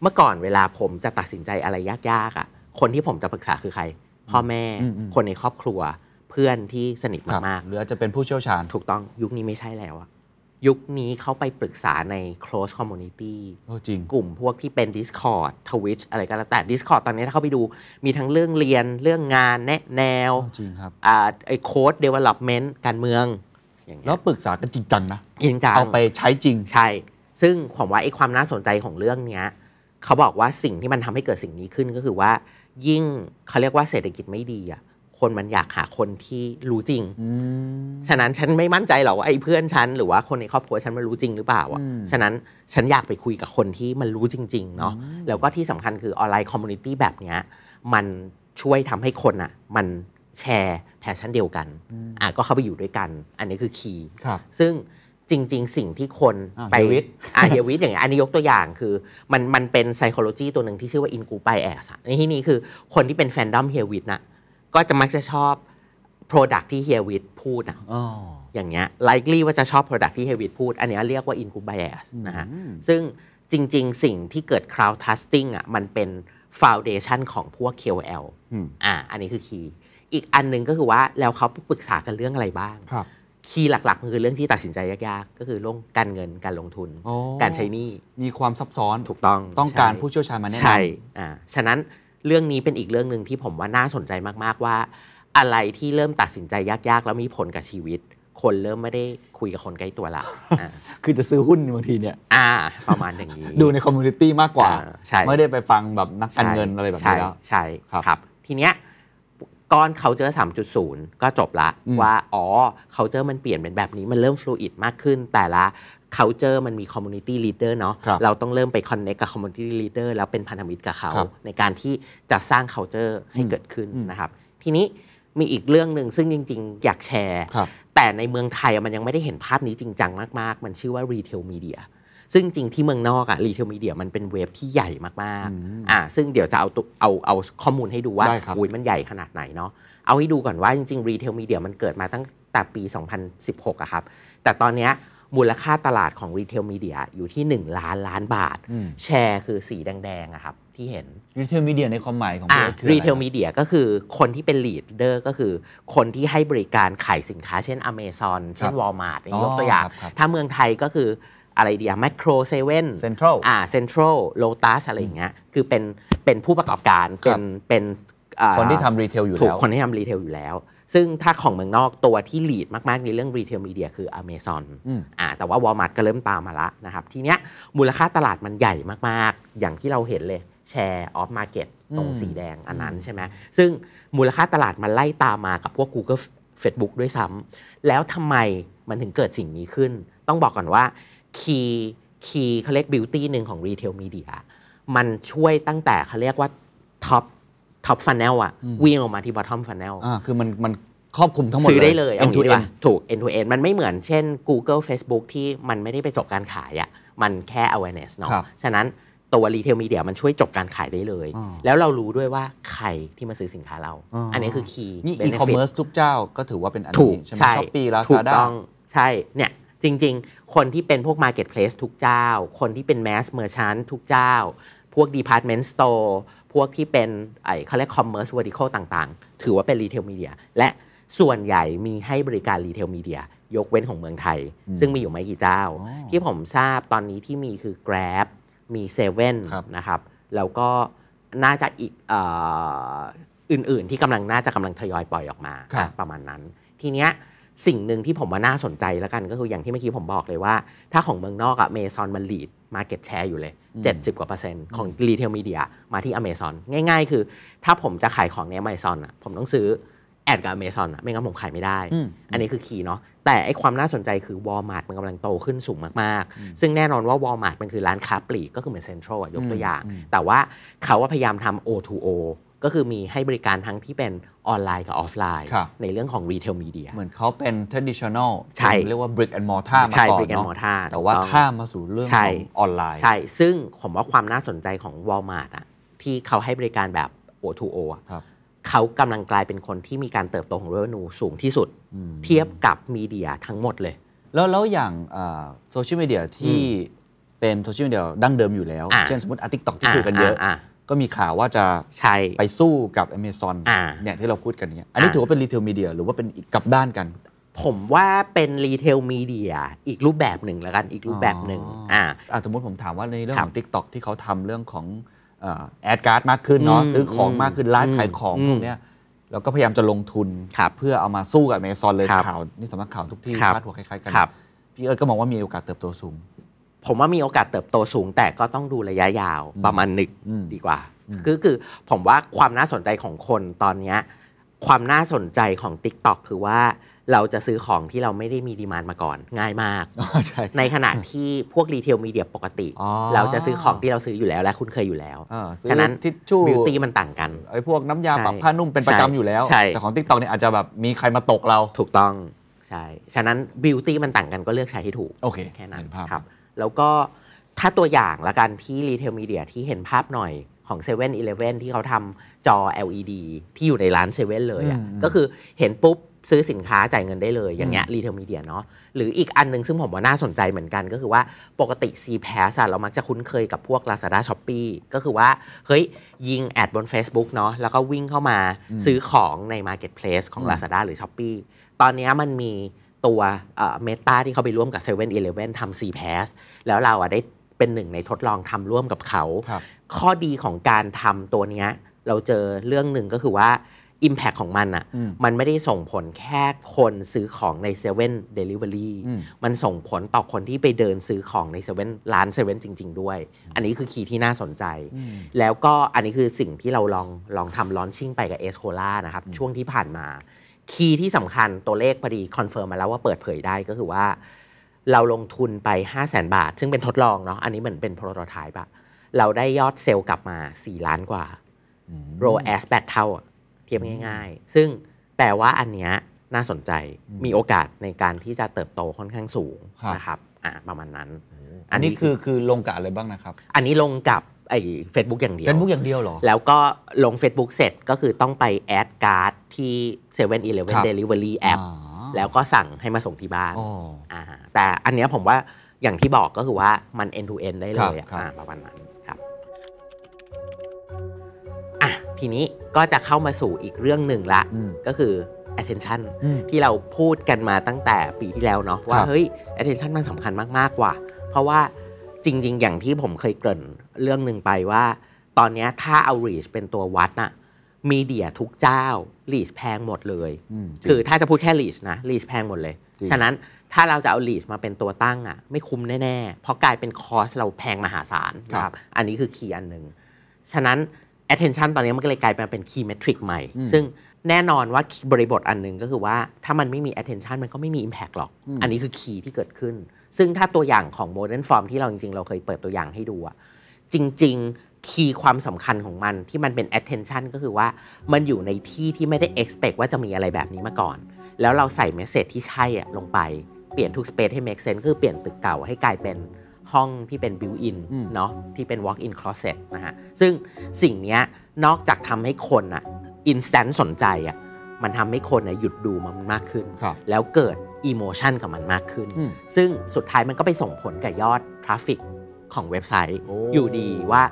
เมื่อก่อนเวลาผมจะตัดสินใจอะไรยากๆอะ่ะ คนที่ผมจะปรึกษาคือใคร พ่อแม่คนในครอบครัวเพื่อนที่สนิทมาก ๆ หรืออาจจะเป็นผู้เชี่ยวชาญถูกต้องยุคนี้ไม่ใช่แล้วอะยุคนี้เขาไปปรึกษาใน close community จริง กลุ่มพวกที่เป็น Discord Twitch อะไรก็แล้ว แต่ Discord ตอนนี้ถ้าเขาไปดูมีทั้งเรื่องเรียนเรื่องงานแนะแนวจริงครับอ่าไอโค้ด development การเมือง อย่างเงี้ยแล้วปรึกษากันจริงจังนะจริงจังเอาไปใช้จริงใช่ ซึ่งผมว่าไอ้ความน่าสนใจของเรื่องเนี้ยเขาบอกว่าสิ่งที่มันทำให้เกิดสิ่งนี้ขึ้นก็คือว่า ยิ่งเขาเรียกว่าเศรษฐกิจไม่ดีอ่ะคนมันอยากหาคนที่รู้จริงฉะนั้นฉันไม่มั่นใจหรอกว่าไอ้เพื่อนฉัน หรือว่าคนในครอบครัวฉันมันรู้จริงหรือเปล่าอ่ะฉะนั้นฉันอยากไปคุยกับคนที่มันรู้จริงๆเนาะแล้วก็ที่สำคัญคือออนไลน์คอมมูนิตี้แบบเนี้ยมันช่วยทำให้คนอ่ะ มันแชร์แพชชั่นเดียวกันอ่ะก็เข้าไปอยู่ด้วยกัน อันนี้คือคีย์ซึ่งจริงๆ สิ่งที่คน ไปอ่าเฮียวิทอย่างเงี้ยอันนี้ยกตัวอย่างคือ มันมันเป็น psychology ตัวหนึ่งที่ชื่อว่า in group bias ในที่นี้คือคนที่เป็นแฟนดอมเฮียวิทน่ะก็จะมักจะชอบ product ที่เฮียวิทพูดอ่ะอย่างเงี้ย likely ว่าจะชอบ product ที่เฮียวิทพูด อันนี้เรียกว่า in group bias นะฮะซึ่งจริง ๆ สิ่งที่เกิด crowd testing อ่ะมันเป็น foundation ของพวก KOL อ่าอันนี้คือคีย์อีกอันนึงก็คือว่าแล้วเขาปรึกษากันเรื่องอะไรบ้างคีย์หลักๆมันคือเรื่องที่ตัดสินใจยากๆ ก็คือเรื่องการเงินการลงทุน การใช้หนี้มีความซับซ้อนถูกต้องต้องการผู้เชี่ยวชาญมาแนะนำใช่อ่าฉะนั้นเรื่องนี้เป็นอีกเรื่องหนึ่งที่ผมว่าน่าสนใจมากๆว่า อะไรที่เริ่มตัดสินใจยากๆ แล้วมีผลกับชีวิต คนเริ่มไม่ได้คุยกับคนใกล้ตัวละคือจะซื้อหุ้นบางทีเนี่ยอ่าประมาณอย่างนี้ ดูในคอมมูนิตี้มากกว่าใช่ไม่ได้ไปฟังแบบนักการเงินอะไรแบบนี้แล้วใช่ครับ ทีเนี้ยตอนเขาเจอ 3.0 ก็จบละว่า อ๋อเขาเจอมันเปลี่ยนเป็นแบบนี้มันเริ่มฟลูอิดมากขึ้น แต่ละเขาเจอมันมีคอมมูนิตี้ลีดเดอร์เนาะรเราต้องเริ่มไปคอนเนคกับคอมมูนิตี้ลีดเดอร์แล้วเป็นพันธมิตรกับเขา ในการที่จะสร้างเคาเจอร์ให้เกิดขึ้นนะครับ ทีนี้มีอีกเรื่องหนึ่งซึ่งจริงๆ อยากแชร์ แต่ในเมืองไทยมันยังไม่ได้เห็นภาพนี้จริงจังมากๆ มันชื่อว่ารีเทลมีเดียซึ่งจริงที่เมืองนอกอะรีเทลมีเดียมันเป็นเวฟที่ใหญ่มากๆอ่าซึ่งเดี๋ยวจะเอาตเอาเอาข้อมูลให้ดูว่าอุ้ยมันใหญ่ขนาดไหนเนาะเอาให้ดูก่อนว่าจริงๆรีเทลมีเดียมันเกิดมาตั้งแต่ปี 2016อะครับแต่ตอนเนี้ยมูลค่าตลาดของรีเทลมีเดียอยู่ที่ 1 ล้านล้านบาทแชร์คือสีแดงๆอะครับ ที่เห็นรีเทลมีเดียในความหมายของคือรีเทลมีเดียก็คือคนที่เป็นลีดเดอร์ก็คือคนที่ให้บริการขายสินค้าเช่น Amazon เช่น Walmart ยกตัวอย่าง ถ้าเมืองไทยก็คืออะไรเดียแมคโครเซเว่นเซ็นทรัลอ่าเซ็นทรัลโลตัสอะไรอย่างเงี้ยคือเป็นเป็นผู้ประกอบการ เป็นเป็นคนที่ทำรีเทลอยู่แล้วคนที่ทำรีเทลอยู่แล้ว ซึ่งถ้าของเมืองนอกตัวที่ลีดมากๆในเรื่องรีเทลมีเดียคืออเมซอนอ่าแต่ว่าวอลมาร์ทก็เริ่มตามมาละนะครับ ทีเนี้ยมูลค่าตลาดมันใหญ่มากๆ อย่างที่เราเห็นเลยแชร์ออฟมาร์เก็ตตรงสีแดงอันนั้นใช่ไหมซึ่งมูลค่าตลาดมันไล่ตามมากับพวก Google Facebook ด้วยซ้ำแล้วทำไมมันถึงเกิดสิ่งนี้ขึ้น ต้องบอกก่อนว่าคีย์คีย์เขาเรียกบิวตี้หนึ่งของรีเทลมีเดียมันช่วยตั้งแต่เขาเรียกว่าท็อปท็อปฟันแนลอะวิ่งออกมาที่บอททอมฟันแนลอ่าคือมันมันครอบคลุมทั้งหมดซื้อได้เลย end to end ถูก end to end มันไม่เหมือนเช่น Google Facebook ที่มันไม่ได้ไปจบการขายอะมันแค่ awareness เนาะฉะนั้นตัวรีเทลมีเดียมันช่วยจบการขายได้เลย แล้วเรารู้ด้วยว่าใครที่มาซื้อสินค้าเรา อันนี้คือคีย์นี่อีคอมเมิร์ซทุกเจ้าก็ถือว่าเป็นอันนี้ใช่ไหมช้อปปี้ลาซาด้าใช่เนี่ยจริงๆ คนที่เป็นพวก Marketplace ทุกเจ้า คนที่เป็น Mass Merchant ทุกเจ้า พวก Department Store พวกที่เป็นไอ้เขาเรียก Commerce Vertical ต่างๆ ถือว่าเป็น Retail Media และส่วนใหญ่มีให้บริการ Retail Media ยกเว้นของเมืองไทย ซึ่งมีอยู่ไม่กี่เจ้า ที่ผมทราบตอนนี้ที่มีคือ Grab มีเซเว่นนะครับ แล้วก็น่าจะอีกอื่นๆ ที่กำลังน่าจะกำลังทยอยปล่อยออกมา ประมาณนั้น ทีเนี้ยสิ่งหนึ่งที่ผมว่าน่าสนใจแล้วกันก็คืออย่างที่เมื่อกี้ผมบอกเลยว่า ถ้าของเมืองนอกอะเมซอนมันลีดมาเก็ตแชร์อยู่เลย 70กว่าเปอร์เซ็นต์ของรีเทลมีเดียมาที่อเมซอนง่ายๆคือถ้าผมจะขายของในอเมซอนอะผมต้องซื้อแอดกับอเมซอนอะไม่งั้นผมขายไม่ได้ อันนี้คือคีย์เนาะแต่ไอความน่าสนใจคือวอลมาร์ทมันกำลังโตขึ้นสูงมากๆ ซึ่งแน่นอนว่าวอลมาร์ทมันคือร้านค้าปลีกก็คือเหมือนเซ็นทรัลยกตัวอย่าง แต่ว่าเขาว่าพยายามทำ O2O ก็คือมีให้บริการทั้งที่เป็นออนไลน์กับออฟไลน์ ในเรื่องของรีเทลมีเดียเหมือนเขาเป็นทรดิชช i o n a l ใช่ เรียกว่า brick and mortar มาก่อนเนาะแต่ว่าข้ามมาสู่เรื่องของออนไลน์ ใช่ ซึ่งผมว่าความน่าสนใจของ Walmart อะที่เขาให้บริการแบบ O2O เขากำลังกลายเป็นคนที่มีการเติบโตของราย e n u สูงที่สุดเทียบกับมีเดียทั้งหมดเลย แล้วแล้วอย่างโซเชียลมีเดียที่เป็นโซเชียลมีเดียดั้งเดิมอยู่แล้วเช่นสมมติอาทิตย์ตอกที่คุยกันเยอะก็มีข่าวว่าจะใช่ไปสู้กับ Amazon เนี่ยที่เราพูดกันเนี่ยอันนี้ถือว่าเป็นรีเทลมีเดียหรือว่าเป็นกกับด้านกัน ผมว่าเป็นรีเทลมีเดียอีกรูปแบบหนึ่งแล้วกันอีกรูปแบบหนึ่งอ่าสมมติผมถามว่าในเรื่องของ TikTok ที่เขาทำเรื่องของแอดการ์ดมากขึ้นเนาะซื้อของมากขึ้นไลฟ์ขายของพวกเนี้ยแล้วก็พยายามจะลงทุนเพื่อเอามาสู้กับเมซอนเลยข่าวนี่สำนักข่าวทุกที่พาดหัวคล้ายๆกันพี่เอิร์ดก็มองว่ามีโอกาสเติบโตสูงผมว่ามีโอกาสเติบโตสูง แต่ก็ต้องดูระยะยาว ประมาณหนึ่งดีกว่า คือคือ ผมว่าความน่าสนใจของคนตอนนี้ ความน่าสนใจของ Tik t o อกคือว่า เราจะซื้อของที่เราไม่ได้มีดีมานมาก่อน ง่ายมาก ในขณะที่พวกรีเทลมีเดียปกติ เราจะซื้อของที่เราซื้ออยู่แล้ว และคุ้นเคยอยู่แล้ว ฉะนั้นทิชชู่บิวตี้มันต่างกันไอ้พวกน้ำยาปรับผ้านุ่มเป็นประจำอยู่แล้วแต่ของ Tik t o อกเนี่ยอาจจะแบบมีใครมาตกเราถูกต้องใช่ฉะนั้นบิวตี้มันต่างกันก็เลือกใช้ให้ถูกโอเคแค่นั้นครับแล้วก็ถ้าตัวอย่างละกันที่รีเทลมีเดียที่เห็นภาพหน่อยของ7 e เ e ่ e อที่เขาทำจอ LED ที่อยู่ในร้านเซเว่นเลยอ่ะก็คือเห็นปุ๊บซื้อสินค้าจ่ายเงินได้เลยอย่างเงี้ยรีเทลมีเดียเนาะหรืออีกอันนึงซึ่งผมว่าน่าสนใจเหมือนกัน ก็คือว่าปกติ c p a s s เรามักจะคุ้นเคยกับพวก Lazada s h o p e e ก็คือว่าเฮ้ยยิงแอดบน Facebook เนาะแล้วก็วิ่งเข้ามาซื้อของใน Marketplace ของ Lazada หรือ s h o p e e ตอนนี้มันมีตัวเมตาที่เขาไปร่วมกับ7 e เ e ่นอเลฟเว่นทำซีแพสแล้วเราอะได้เป็นหนึ่งในทดลองทำร่วมกับเขา ข้อดีของการทำตัวเนี้ยเราเจอเรื่องหนึ่งก็คือว่า Impact ของมันอะ่ะมันไม่ได้ส่งผลแค่คนซื้อของในเซเว่นเดลิเวอรี่มันส่งผลต่อคนที่ไปเดินซื้อของในเซเว่นร้านเซเว่นจริง ๆ ด้วย อันนี้คือคีย์ที่น่าสนใจ แล้วก็อันนี้คือสิ่งที่เราลองลองทำลอนชิ่งไปกับเอสโคลานะครับช่วงที่ผ่านมาคีย์ที่สำคัญตัวเลขพอดีคอนเฟิร์มมาแล้วว่าเปิดเผยได้ก็คือว่า เราลงทุนไป 5 0 0แสนบาท ซึ่งเป็นทดลองเนาะอันนี้เหมือนเป็นโปรโตไทป์อะเราได้ยอดเซลล์กลับมา 4 ล้านกว่าโรแอสแปดเท่า เทียบง่าย ๆ ซึ่งแปลว่าอันเนี้ยน่าสนใจมีโอกาสในการที่จะเติบโตค่อนข้างสูงนะครับอ่าประมาณนั้น อันนี้คือคือลงกับอะไรบ้างนะครับ อันนี้ลงกับไอ้เฟซบุ๊กอย่างเดียวเฟซบุ๊กอย่างเดียวเหรอ แล้วก็ลง Facebook เสร็จก็คือต้องไปแอดการ์ดที่7 e เ e ่นอีเลฟเว่นเดลิเวอรี่แอป แล้วก็สั่งให้มาส่งที่บ้าน แต่อันนี้ผมว่าอย่างที่บอกก็คือว่ามัน end to end ได้เลยอ่ประมาณนั้นครับอ่ะทีนี้ก็จะเข้ามาสู่อีกเรื่องหนึ่งละก็คือ attention ที่เราพูดกันมาตั้งแต่ปีที่แล้วเนาะว่า เฮ้ย attention มันสำคัญมากๆกว่า เพราะว่าจริง ๆ อย่างที่ผมเคยเกริ่นเรื่องหนึ่งไปว่าตอนนี้ถ้าเอารีชเป็นตัววัดน่ะมีเดียทุกเจ้าลีชแพงหมดเลยคือ ถ้าจะพูดแค่ลีชนะลีชแพงหมดเลย ฉะนั้นถ้าเราจะเอาลีชมาเป็นตัวตั้งอ่ะไม่คุ้มแน่ๆเพราะกลายเป็นคอสเราแพงมหาศาลครับอันนี้คือคีย์อันหนึ่งฉะนั้น attention ตอนนี้มันก็เลยกลายเป็น key metric ใหม่ ซึ่งแน่นอนว่าบริบทอันหนึ่งก็คือว่าถ้ามันไม่มี attention มันก็ไม่มี impact หรอกอันนี้คือคีย์ที่เกิดขึ้น ซึ่งถ้าตัวอย่างของ modern form ที่เราจริงๆเราเคยเปิดตัวอย่างให้ดูอะจริงๆ คีย์ความสำคัญของมันที่มันเป็น attention ก็คือว่ามันอยู่ในที่ที่ไม่ได้ expect ว่าจะมีอะไรแบบนี้มาก่อน แล้วเราใส่เมสเซจที่ใช่อะลงไป เปลี่ยนทุก space ให้ make sense คือเปลี่ยนตึกเก่าให้กลายเป็นห้องที่เป็น built-in เนาะที่เป็น walk-in closet นะฮะ ซึ่งสิ่งนี้นอกจากทำให้คนอะ instant สนใจอะมันทำให้คนหยุดดูมันมากขึ้น แล้วเกิดอ m โมชันกับมันมากขึ้น ซึ่งสุดท้ายมันก็ไปส่งผลกับยอดทรา f ฟิกของเว็บไซต์อยู่ดีว่า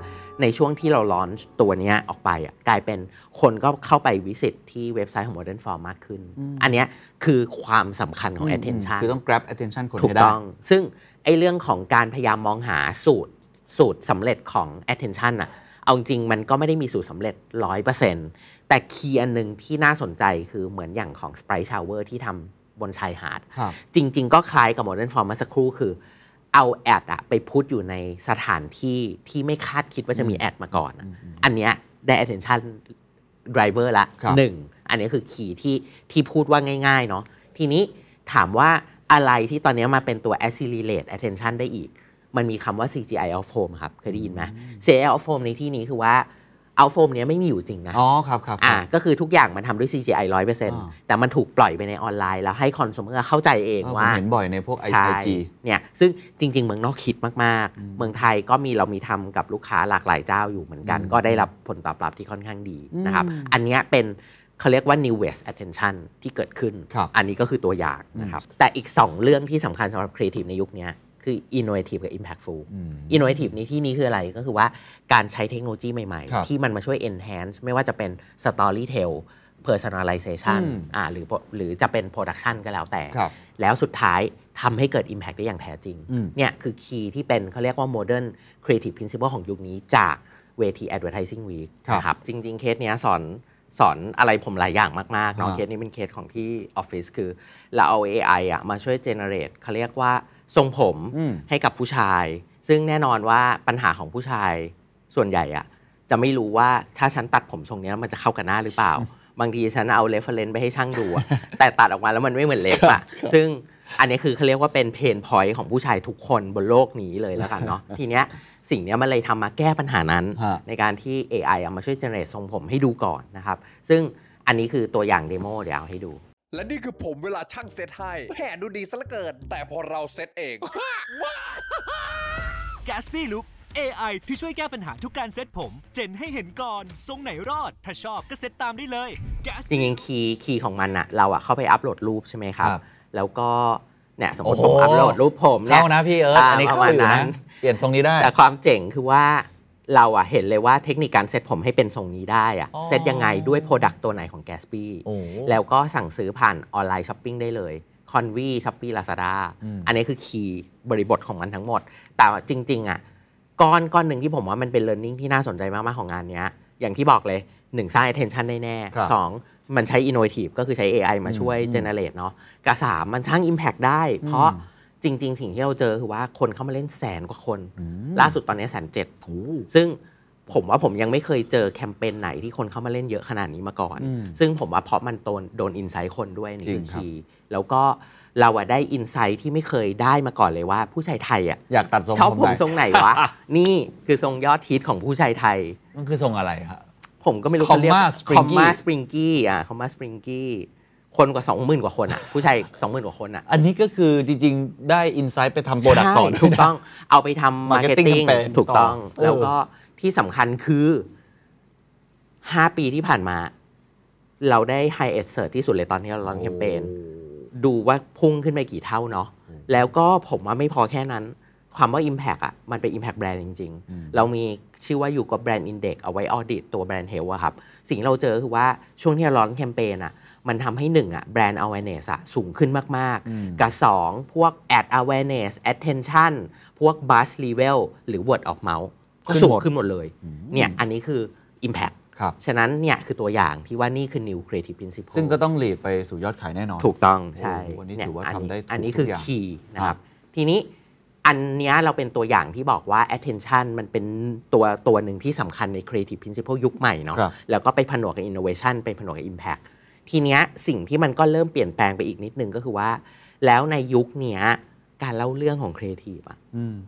ในช่วงที่เราลอนตัวนี้ออกไปอ่ะกลายเป็นคนก็เข้าไปวิสิตที่เว็บไซต์ของ Modern Form มากขึ้น อันนี้คือความสำคัญของ attention คือต้อง grab attention คนให้ได้ ถูกต้อง ซึ่ง ไอ้เรื่องของการพยายามมองหาสูตรสูตรสำเร็จของ attention อ่ะเอาจริงมันก็ไม่ได้มีสูตรสำเร็จ 100%แต่คีย์อันหนึ่งที่น่าสนใจคือเหมือนอย่างของ Sprite Shower ที่ทำบนชายหาด จริง ๆ ก็คล้ายกับ Modern Form มาสักครู่คือเอาแอดอะไปพุทอยู่ในสถานที่ที่ไม่คาดคิดว่าจะมีแอดมาก่อนอันเนี้ยได้ attention driver ละหนึ่งอันนี้คือขี่ที่ที่พูดว่าง่าย ๆ เนาะทีนี้ถามว่าอะไรที่ตอนนี้มาเป็นตัว accelerate attention ได้อีก มันมีคำว่า CGI of home ครับเคยได้ยินไหม CGI of home ในที่นี้คือว่าเอาโฟมเนี้ยไม่มีอยู่จริงนะ อ๋อ ครับครับอ่า ก็คือทุกอย่างมันทำด้วย CGI ร้อยเปอร์เซ็นต์แต่มันถูกปล่อยไปในออนไลน์แล้วให้คอน sumer เข้าใจเองว่าเห็นบ่อยในพวกไอจีเนี่ย ซึ่งจริงๆ เมืองนอกคิดมากๆ เมืองไทยก็มีเรามีทำกับลูกค้าหลากหลายเจ้าอยู่เหมือนกัน ก็ได้รับผลตอบรับที่ค่อนข้างดีนะครับ อันนี้เป็นเขาเรียกว่า new w e s t attention ที่เกิดขึ้น อันนี้ก็คือตัวอย่างนะครับ แต่อีก 2 เรื่องที่สำคัญสำหรับครีเอทีฟในยุคนี้ือ innovative กับ impactful innovative ในที่นี้คืออะไรก็คือว่าการใช้เทคโนโลยีใหม่ ๆ ที่มันมาช่วย enhance ไม่ว่าจะเป็น storytell personalization อ่าหรือหรือจะเป็น production ก็แล้วแต่ แล้วสุดท้ายทำให้เกิด impact ได้อย่างแท้จริงเนี่ยคือคีย์ที่เป็นเขาเรียกว่า modern creative principle ของยุคนี้จากเวที advertising week นะครับ จริง ๆ เคสเนี้ยสอนสอนอะไรผมหลายอย่างมากๆเนาะเคสนี้เป็นเคสของที่ออฟฟิศคือเราเอา AI อะมาช่วย generate เขาเรียกว่าทรงผมให้กับผู้ชาย ซึ่งแน่นอนว่าปัญหาของผู้ชายส่วนใหญ่อะจะไม่รู้ว่าถ้าฉันตัดผมทรงนี้ มันจะเข้ากับหน้าหรือเปล่า บางทีฉันเอาเรฟเฟรนซ์ไปให้ช่างดู แต่ตัดออกมาแล้วมันไม่เหมือนเล็บอะซึ่งอันนี้คือเขาเรียกว่าเป็นเพนพอยต์ของผู้ชายทุกคนบนโลกนี้เลยแล้วกันเนาะทีเนี้ยสิ่งเนี้ยมันเลยทำมาแก้ปัญหานั้นในการที่ AI เอามาช่วยเจเนเรตทรงผมให้ดูก่อนนะครับซึ่งอันนี้คือตัวอย่างเดโมเดี๋ยวเอาให้ดูและนี่คือผมเวลาช่างเซตให้แหมดูดีซะเหลือเกินแต่พอเราเซตเอง Gatsby Look AI ที่ช่วยแก้ปัญหาทุกการเซตผม เจนให้เห็นก่อนทรงไหนรอด ถ้าชอบก็เซตตามได้เลยจ Gatsby ริง ๆ คีย์คีย์ของมันอะเราอะเข้าไปอัปโหลดรูปใช่ไหมครับ แล้วก็เนี่ยสมมติผมอัปโหลดรูปผมเนี่เข้ายนะพี่เอิร์ธอันนี้เข้ามาอยู่นั้ะนเปลี่ยนทรงนี้ได้แต่ความเจ๋งคือว่าเราอะเห็นเลยว่าเทคนิคการเซตผมให้เป็นทรงนี้ได้อะเซตยังไงด้วยโปรดักต์ตัวไหนของแกสปี้แล้วก็สั่งซื้อผ่านออนไลน์ช้อปปิ้งได้เลยคอนวีช้อปปี้ลาซาด้าอันนี้คือคีย์บริบทของมันทั้งหมด แต่จริง ๆอะก้อนก้อนหนึ่งที่ผมว่ามันเป็นเลิร์นนิ่งที่น่าสนใจมากๆ ของงานนี้อย่างที่บอกเลยหนึ่งสร้าง attention ได้แน่สองมันใช้ innovative ก็คือใช้ AI มาช่วย generate เนาะกระสามมันสร้าง impact ได้เพราะจริงๆสิ่งที่เราเจอคือว่าคนเข้ามาเล่นแสนกว่าคน ล่าสุดตอนนี้แสนเจ็ดซึ่งผมว่าผมยังไม่เคยเจอแคมเปญไหนที่คนเข้ามาเล่นเยอะขนาดนี้มาก่อน ซึ่งผมว่าเพราะมันโดนโดนอินไซต์คนด้วยนี่คือคียแล้วก็เราอะได้อินไซต์ที่ไม่เคยได้มาก่อนเลยว่าผู้ชายไทยอะอยากตัดทรงชอบผมทรงไหนวะนี่คือทรงยอดฮิตของผู้ชายไทยมันคือทรงอะไรครับผมก็ไม่รู้เขาเรียกคอมมาสปริงกี้อ่ะคอมมาสปริงกี้คนกว่า20,000กว่าคนอ่ะผู้ชาย20,000กว่าคนอ่ะอันนี้ก็คือจริง ๆได้อินไซต์ไปทำโปรดักต์ต่อถูกต้องเอาไปทำมาร์เก็ตติ้งถูกต้อง แล้วก็ที่สำคัญคือ 5 ปีที่ผ่านมา เราได้ไฮเอสเซอร์ที่สุดเลยตอนที่เราลองแคมเปญดูว่าพุ่งขึ้นไปกี่เท่าเนาะแล้วก็ผมว่าไม่พอแค่นั้นความว่า Impact อ่ะมันเป็น Impact แบรนด์จริงๆ เรามีชื่อว่าอยู่กับแบรนด์อินเด็กเอาไว้ออดิตตัวแบรนด์เฮลอะครับสิ่งเราเจอคือว่าช่วงที่เราลองแคมเปญอ่ะมันทำให้หนึ่งอะแบรนด์ awareness อะสูงขึ้นมาก ๆ กับสองพวก ad awareness attention พวก buzz level หรือ word of mouth ก็สูงขึ้นหมดเลยเนี่ยอันนี้คือ impact ครับ ฉะนั้นเนี่ยคือตัวอย่างที่ว่านี่คือ new creative principle ซึ่งก็ต้องหลีดไปสู่ยอดขายแน่นอน ถูกต้อง ใช่วันนี้ถือว่าทำได้อันนี้คือ key นะครับ ทีนี้ อันนี้เราเป็นตัวอย่างที่บอกว่า attention มันเป็นตัวตัวหนึ่งที่สำคัญใน creative principle ยุคใหม่เนาะ แล้วก็ไปผนวกกับ innovation ไปผนวกกับ impact ทีเนี้ยสิ่งที่มันก็เริ่มเปลี่ยนแปลงไปอีกนิดนึงก็คือว่า แล้วในยุคเนี้ยการเล่าเรื่องของครีเอทีฟอ่ะ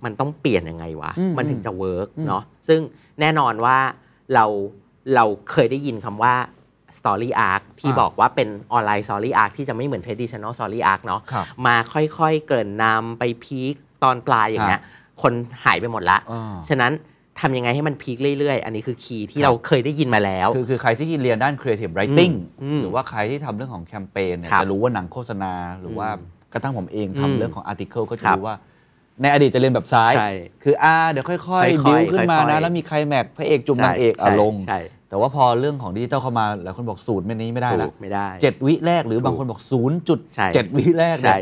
มันต้องเปลี่ยนยังไงวะ มันถึงจะเวิร์กเนาะซึ่งแน่นอนว่าเราเราเคยได้ยินคำว่า Story Arc ที่บอกว่าเป็นออนไลน์ Story Arc ที่จะไม่เหมือน Traditional Story Arc เนาะมาค่อยๆเกินนำไปพีคตอนปลายอย่างเงี้ย คนหายไปหมดละฉะนั้นทำยังไงให้มันพีคเรื่อยๆ อันนี้คือคีย์ที่เราเคยได้ยินมาแล้วคือคือใครที่เรียนด้าน Creative Writing หรือว่าใครที่ทำเรื่องของแคมเปญเนี่ยจะรู้ว่าหนังโฆษณาหรือว่ากระทั่งผมเองทำเรื่องของอาร์ติเคิลก็จะรู้ว่าในอดีตจะเรียนแบบซ้ายคืออ่า เดี๋ยวค่อยๆบิ้วขึ้นมานะแล้วมีใครแมปพระเอกจุ่มนางเอกอ่ะลง แต่ว่าพอเรื่องของดิจิตอลเข้ามาหลายคนบอกสูตรไม่นี้ไม่ได้ละไม่ได้เจ็ดวิแรกหรือบางคนบอกศูนย์จุดเจ็ดวิแรกเนี่ย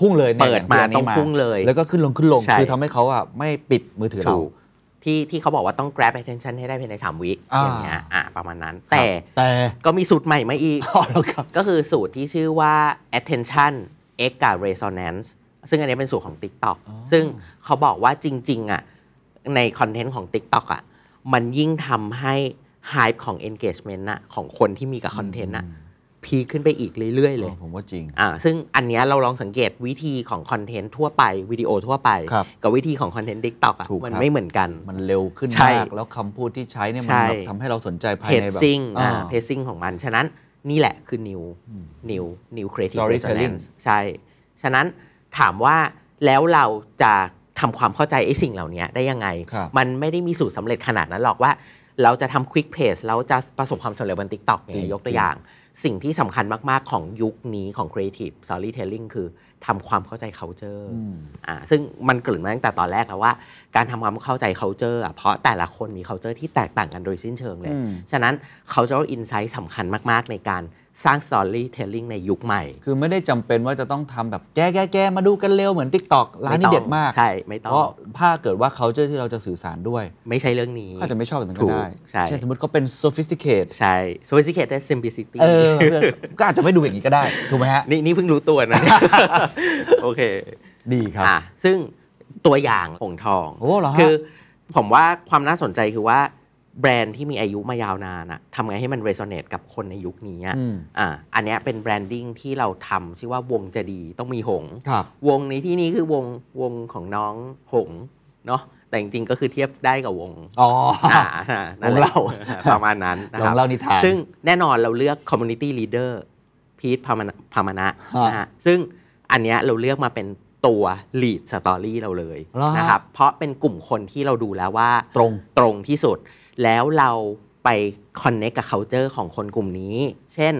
พุ่งเลยเปิดมาต้องพุ่งเลย แล้วก็ขึ้นลงขึ้นลงคือทำให้เขาอ่ะไม่ปิดมือถือเราที่ที่เขาบอกว่าต้อง grab attention ให้ได้ภายใน 3 วิอย่างเงี้ย อ่ะประมาณนั้น แต่แต่ก็มีสูตรใหม่มาอีก ก็คือสูตรที่ชื่อว่า attention x กับ resonance ซึ่งอันนี้เป็นสูตรของ TikTok ซึ่งเขาบอกว่าจริงๆอ่ะในคอนเทนต์ของ TikTok อ่ะมันยิ่งทำให้ hype ของ engagement อ่ะของคนที่มีกับคอนเทนต์อ่ะพีขึ้นไปอีกเรื่อย ๆ เลย ผมว่าจริงอ่าซึ่งอันนี้เราลองสังเกตวิธีของคอนเทนต์ทั่วไป วิดีโอทั่วไป กับวิธีของคอนเทนต์ดิจิตอลอ่ะมันไม่เหมือนกัน มันเร็วขึ้นมาก แล้วคำพูดที่ใช้เนี่ยมันทำให้เราสนใจภายในแบบเพจซิ่งอ่าเพจซิ่งของมัน ฉะนั้นนี่แหละคือ new new new creative r e l l n n c e ใช่ ฉะนั้นถามว่าแล้วเราจะทำความเข้าใจไอ้สิ่งเหล่านี้ได้ยังไง มันไม่ได้มีสูตรสาเร็จขนาดนั้นหรอกว่า เราจะทำควิกเพจเราจะประสบความสำเร็จบนทิกตอกเนี่ยยกตัวอย่างสิ่งที่สำคัญมาก ๆ ของยุคนี้ของ Creative Storytelling คือทำความเข้าใจ culture อ่า ซึ่งมันเกิดมาตั้งแต่ตอนแรกแล้วว่า การทำความเข้าใจ culture อ่ะ เพราะแต่ละคนมี culture ที่แตกต่างกันโดยสิ้นเชิงเลย ฉะนั้น cultural insight สำคัญมาก ๆ ในการสร้างสตอรี่เทลลิงในยุคใหม่ คือไม่ได้จำเป็นว่าจะต้องทำแบบแก้แก้แก้มาดูกันเร็วเหมือนทิกต o อกร้านนี้เด็ดมาก ใช่ ไม่ต้อง เพราะถ้าเกิดว่าเขาเจอที่เราจะสื่อสารด้วย ไม่ใช่เรื่องนี้เขาจะไม่ชอบกันก็ได้ ใช่ เช่นสมมติเขาเป็น sophisticated ใช่ sophisticated และ simplicity เออ ก็อาจจะไม่ดูอย่างนี้ก็ได้ ถูกไหมฮะ นี่นี่เพิ่งรู้ตัวนะ โอเค ดีครับซึ่งตัวอย่างของทองคือ ผมว่าความน่าสนใจคือว่าแบรนด์ที่มีอายุมายาวนานอะทำไงให้มันเรซอนเนต กับคนในยุคนี้อะอ่าอันนี้เป็นแบรนดิ้งที่เราทำชื่อว่าวงจะดีต้องมีหง วงในที่นี้คือวง วงของน้องหงเนาะแต่จริงๆ ก็คือเทียบได้กับวงอ๋อวงเราประมาณนั้นนะครับวงเล่านิทาน ซึ่งแน่นอนเราเลือกคอมูนิตี้ลีดเดอร์พีทพามนะซึ่งอันนี้เราเลือกมาเป็นตัว lead story เราเลยนะครับ เพราะเป็นกลุ่มคนที่เราดูแล้วว่าตรงตรงที่สุด แล้วเราไป connect กับ culture ของคนกลุ่มนี้ เช่น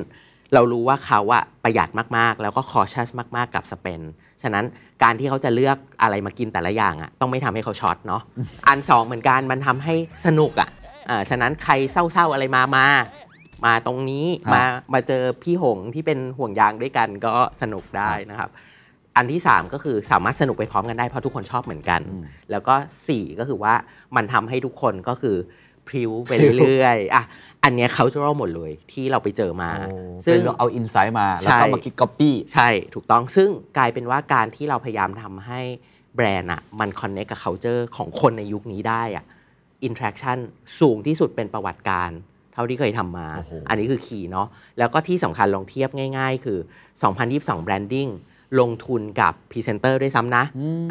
เรารู้ว่าเขาอะประหยัดมาก ๆ แล้วก็ cautious มาก ๆ กับสเปน ฉะนั้นการที่เขาจะเลือกอะไรมากินแต่ละอย่างอะต้องไม่ทำให้เขาช็อตเนาะ อันสองเหมือนกัน มันทำให้สนุกอะอ่าฉะนั้นใครเศร้า ๆ อะไรมา มา มาตรงนี้ มา มาเจอพี่หงที่เป็นห่วงยางด้วยกันก็สนุกได้นะครับอันที่ 3 ก็คือสามารถสนุกไปพร้อมกันได้ เพราะทุกคนชอบเหมือนกัน แล้วก็ 4 ก็คือว่ามันทำให้ทุกคนก็คือ พริ้วไปเรื่อยๆอ่ะ อันเนี้ยเขาจะรอหมดเลยที่เราไปเจอมา ซึ่งเราเอาอินไซต์มา แล้วก็มาคิดก๊อปปี้ ใช่ ถูกต้อง ซึ่งกลายเป็นว่าการที่เราพยายามทำให้แบรนด์อ่ะมันคอนเนคกับคาเจอร์ของคนในยุคนี้ได้อ่ะ อินทรอคชั่นสูงที่สุดเป็นประวัติการ เท่าที่เคยทำมา อันนี้คือขี่เนาะ แล้วก็ที่สำคัญลองเทียบง่าย ๆ คือ 2022 branding ลงทุนกับพรีเซนเตอร์ด้วยซ้ำนะ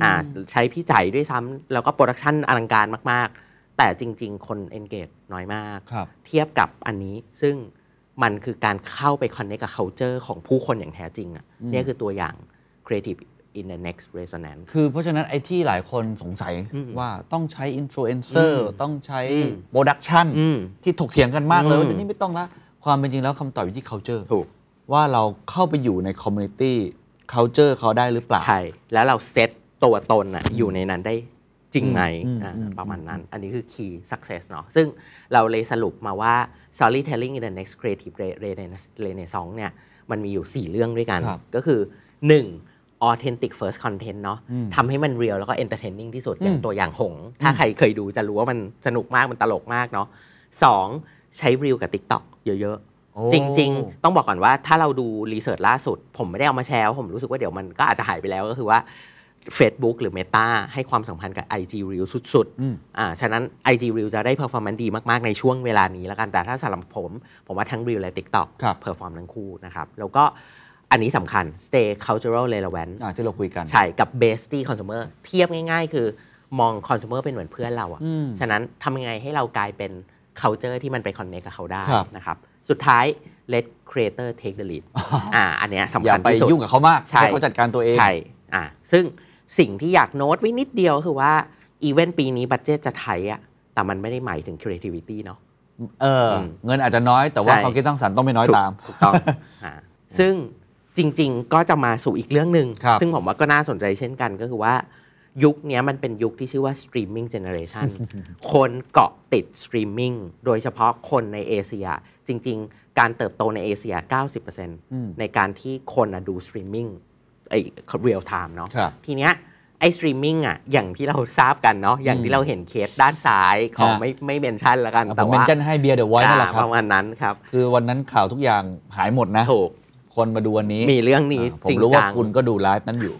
อ่าใช้พี่จ่ายด้วยซ้ำ แล้วก็โปรดักชันอลังการมาก ๆ แต่จริง ๆ คนเอนเกจน้อยมาก เทียบกับอันนี้ซึ่งมันคือการเข้าไปคอนเนคกับ culture ของผู้คนอย่างแท้จริงอ่ะนี่คือตัวอย่าง creative in the next resonance คือเพราะฉะนั้นไอ้ที่หลายคนสงสัยว่าต้องใช้อินฟลูเอนเซอร์ต้องใช้โปรดักชันที่ถกเถียงกันมากเลยนี่ไม่ต้องละความเป็นจริงแล้วคำตอบอยู่ที่ culture ว่าเราเข้าไปอยู่ในคอมมูนิตี้ c u เจอร์เขาได้หรือเปล่าใช่แล้วเราเซตตัวตนอะอยู่ในนั้นได้จริงไหมประมาณนั้น อันนี้คือ key success เนาะซึ่งเราเลยสรุปมาว่า storytelling in the next creative renaissance เนี่ยมันมีอยู่ 4 เรื่องด้วยกัน ก็คือ 1. authentic first content เนาะทำให้มันเรียลแล้วก็ entertaining ที่สุดอย่างตัวอย่างหง ถ้าใครเคยดูจะรู้ว่ามันสนุกมากมันตลกมากเนาะสองใช้รีวกับ TikTok เยอะจริงๆ ต้องบอกก่อนว่าถ้าเราดูรีเสิร์ชล่าสุด ผมไม่ได้เอามาแชร์ผมรู้สึกว่าเดี๋ยวมันก็อาจจะหายไปแล้วก็คือว่า Facebook หรือ Meta ให้ความสำคัญกับ IG Reel สุดๆอ่าฉะนั้น IG Reel จะได้ performance ดีมากๆ ในช่วงเวลานี้แล้วกัน แต่ถ้าสำหรับผม ผมว่าทั้ง Reel และ TikTok perform ทั้งคู่นะครับแล้วก็อันนี้สำคัญ stay cultural relevant ที่เราคุยกันใช่กับ bestie consumer เทียบง่าย ๆ คือมอง consumer เป็นเหมือนเพื่อนเราอะ่ะฉะนั้นทำยังไงให้เรากลายเป็น culture ที่มันไป connect กับเขาได้นะครับสุดท้าย let creator take the lead อ่าอันเนี้ยสำคัญที่สุดอย่าไปยุ่งกับเขามากใช่เขาจัดการตัวเองใช่อ่าซึ่งสิ่งที่อยากโน้ตไว้นิดเดียวคือว่าอีเวนต์ปีนี้บัตเจตจะไทยอ่ะแต่มันไม่ได้หมายถึง creativity เนาะเออเงินอาจจะน้อยแต่ว่าเขาคิดตั้งสรรต้องไม่น้อยตามถูกต้องอ่าซึ่งจริง ๆ ก็จะมาสู่อีกเรื่องหนึ่งซึ่งผมว่าก็น่าสนใจเช่นกันก็คือว่ายุคนี้มันเป็นยุคที่ชื่อว่า streaming generation คนเกาะติด streaming โดยเฉพาะคนในเอเชียจริงๆ การเติบโตในเอเชีย 90%ในการที่คนดูสตรีมมิ่งไอ้เรียลไทม์เนาะ ทีเนี้ยไอ้สตรีมมิ่งอ่ะ อย่างที่เราทราบกันเนาะ อย่างที่เราเห็นเคสด้านซ้าย ของไม่ไม่เมนชั่นละกัน แต่ว่าเมนชั่นให้เบียร์เดอะไวท์นั่นแหละ ครับประมาณนั้นครับคือวันนั้นข่าวทุกอย่างหายหมดนะถูกคนมาดูวันนี้มีเรื่องนี้ผมรู้ว่าคุณก็ดูไลฟ์นั้นอยู่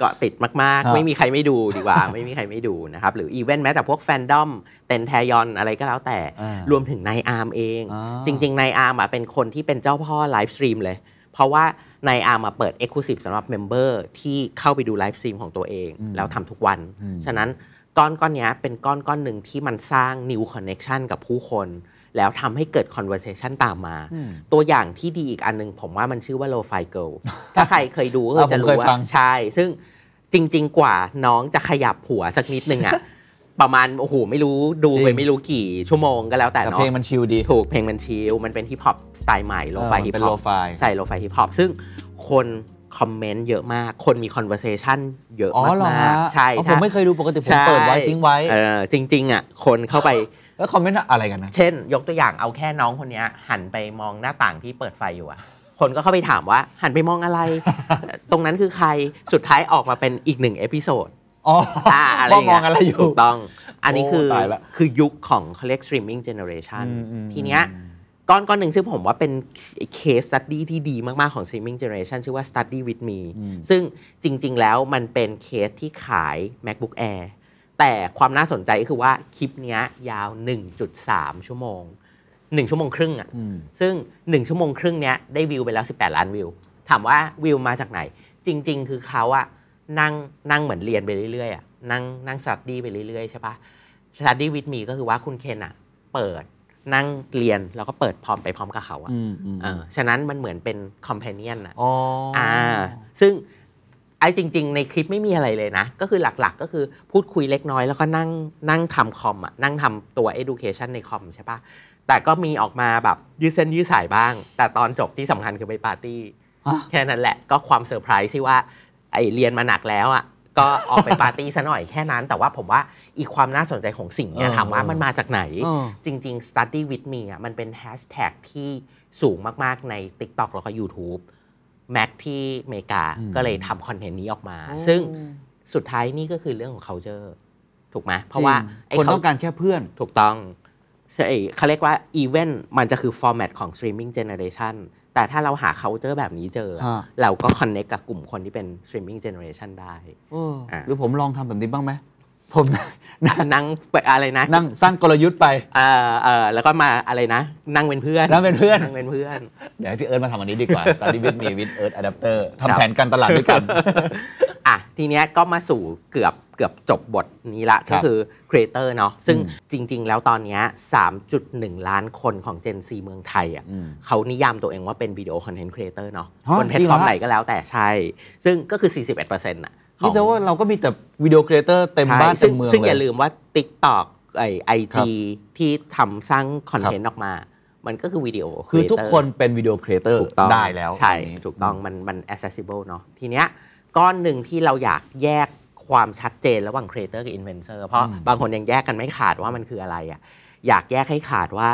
ก็ติดมากๆ ไม่มีใครไม่ดูดีกว่า ไม่มีใครไม่ดูนะครับ หรืออีเวนต์แม้แต่พวกแฟนดอมเต็นแทยอนอะไรก็แล้วแต่รวมถึงนายอาร์มเอง จริงๆนายอาร์มเป็นคนที่เป็นเจ้าพ่อไลฟ์สตรีมเลย เพราะว่านายอาร์มเปิดเอ็กซ์คลูซีฟสำหรับเมมเบอร์ที่เข้าไปดูไลฟ์สตรีมของตัวเอง แล้วทำทุกวัน ฉะนั้นก้อนก้อนนี้เป็นก้อนก้อนหนึ่งที่มันสร้างนิวคอนเน็กชันกับผู้คนแล้วทำให้เกิด conversation ตามมา ตัวอย่างที่ดีอีกอันนึง ผมว่ามันชื่อว่า low fi girl ถ้าใครเคยดูก็จะรู้ว่าใช่ซึ่งจริง ๆ กว่าน้องจะขยับหัวสักนิดนึงอะประมาณ โอ้โห ไม่รู้ดูไปไม่รู้กี่ชั่วโมงก็แล้วแต่เนาะเพลงมันชิลดี ถูกเพลงมันชิลมันเป็นฮิปฮอปสไตล์ใหม่โลไฟฮิปฮอปใช่โลไฟฮิปฮอปซึ่งคนคอมเมนต์เยอะมากคนมีคอนเวอร์เซชันเยอะมากใช่ผมไม่เคยดูปกติผมเปิดไว้ทิ้งไว้จริง ๆอ่ะคนเข้าไปแล้วคอมเมนต์อะไรกันนะ เช่น ยกตัวอย่างเอาแค่น้องคนนี้ หันไปมองหน้าต่างที่เปิดไฟอยู่อะคนก็เข้าไปถามว่าหันไปมองอะไร ตรงนั้นคือใคร สุดท้ายออกมาเป็นอีกหนึ่งเอพิโซด อ๋าอะไรมองอะไรอยู่ถูกต้อง อันนี้คือคือยุคของเขาเรียก streaming generation ทีเนี้ยก้อนก้อนหนึ่งซึ่งผมว่าเป็น เคสสตัดดี้ที่ดีมากๆ ของ streaming generation ชื่อว่า study with me ซึ่งจริงๆ แล้วมันเป็นเคสที่ขาย macbook air แต่ความน่าสนใจก็คือว่าคลิปนี้ยาว 1.3 ชั่วโมง1ชั่วโมงครึ่งอะ่ะซึ่ง1ชั่วโมงครึ่งเนี้ยได้วิวไปแล้ว 18 ล้านวิว ถามว่าวิวมาจากไหน จริงๆ คือเขาอะนั่งนั่งเหมือนเรียนไปเรื่อยๆอะนั่งนั่งสตัดดี้ไปเรื่อยๆใช่ปะสตัดดี้วิดมีก็คือว่าคุณเคนอะเปิดนั่งเรียน แล้วก็เปิดพร้อมไปพร้อมกับเขาอะ่ะฉะนั้นมันเหมือนเป็นคอมเพนเนียนอ่ะอ่าซึ่งไอ้จริง ๆในคลิปไม่มีอะไรเลยนะ ก็คือหลักๆ ก็คือพูดคุยเล็กน้อย แล้วก็นั่งนั่งทำคอมอ่ะนั่งทำตัว education ในคอมใช่ปะแต่ก็มีออกมาแบบ ยืดเส้นยืดสายบ้าง แต่ตอนจบที่สำคัญคือไปปาร์ตี้ แค่นั้นแหละก็ความเซอร์ไพรส์ที่ว่า ไอเรียนมาหนักแล้วอ่ะก็ออกไปปาร์ตี้ซะหน่อยแค่นั้น แต่ว่าผมว่าอีกความน่าสนใจของสิ่งเนี้ยถามว่ามันมาจากไหนจริง ๆ study with me อ่ะมันเป็นแฮชแท็กที่สูงมาก ๆใน TikTok แล้วก็ YouTube แม็กที่อเมริกา ก็เลยทำคอนเทนต์นี้ออกมา ซึ่งสุดท้ายนี่ก็คือเรื่องของ culture ถูกไหมเพราะว่าคนต้องการแค่เพื่อนถูกต้องใช่เขาเรียกว่าอีเวนต์มันจะคือฟอร์แมตของสตรีมมิ่งเจเนอเรชันแต่ถ้าเราหา culture แบบนี้เจอ เราก็คอนเน็กกับกลุ่มคนที่เป็นสตรีมมิ่งเจเนอเรชันได้หรือผมลองทำแบบนี้บ้างไหมผมนั่งอะไรนะ นั่งสร้างกลยุทธ์ไปเออเออแล้วก็มาอะไรนะ นั่งเป็นเพื่อนนั่งเป็นเพื่อนนั่งเป็นเพื่อน เดี๋ยวพี่เอิร์ธมาทำอันนี้ดีกว่าสตาร์ดวิทมีวิดเอิร์ธอะแดปเตอร์ทำแผนการตลาดด้วยกันอ่ะทีเนี้ยก็มาสู่เกือบเกือบจบบทนี้ละ ก็คือครีเอเตอร์เนาะ ซึ่งจริงๆ แล้วตอนเนี้ย3.1 ล้านคนของ Gen Z เมืองไทยอ่ะเขานิยามตัวเองว่าเป็นวิดีโอคอนเทนต์ครีเอเตอร์เนาะบนแพลตฟอร์มไหนก็แล้วแต่ใช่ ซึ่งก็คือ 41%อ่ะนี่แต่ว่าเราก็มีแต่วิดีโอครีเอเตอร์เต็มบ้านเต็มเมืองเลย ซึ่งอย่าลืมว่า t ิ k t o อกไอไอจีที่ทำสร้างคอนเทนต์ออกมา มันก็คือวิดีโอ คือทุกคนเป็นวิดีโอครีเอเตอร์ได้แล้ว ใช่ ถูกต้อง มันมัน accessible เนาะทีเนี้ยก้อนหนึ่งที่เราอยากแยกความชัดเจนระหว่างครีเอเตอร์กับอินเวนเซอร์เพราะบางคนยังแยกกันไม่ขาดว่ามันคืออะไรอ่ะอยากแยกให้ขาดว่า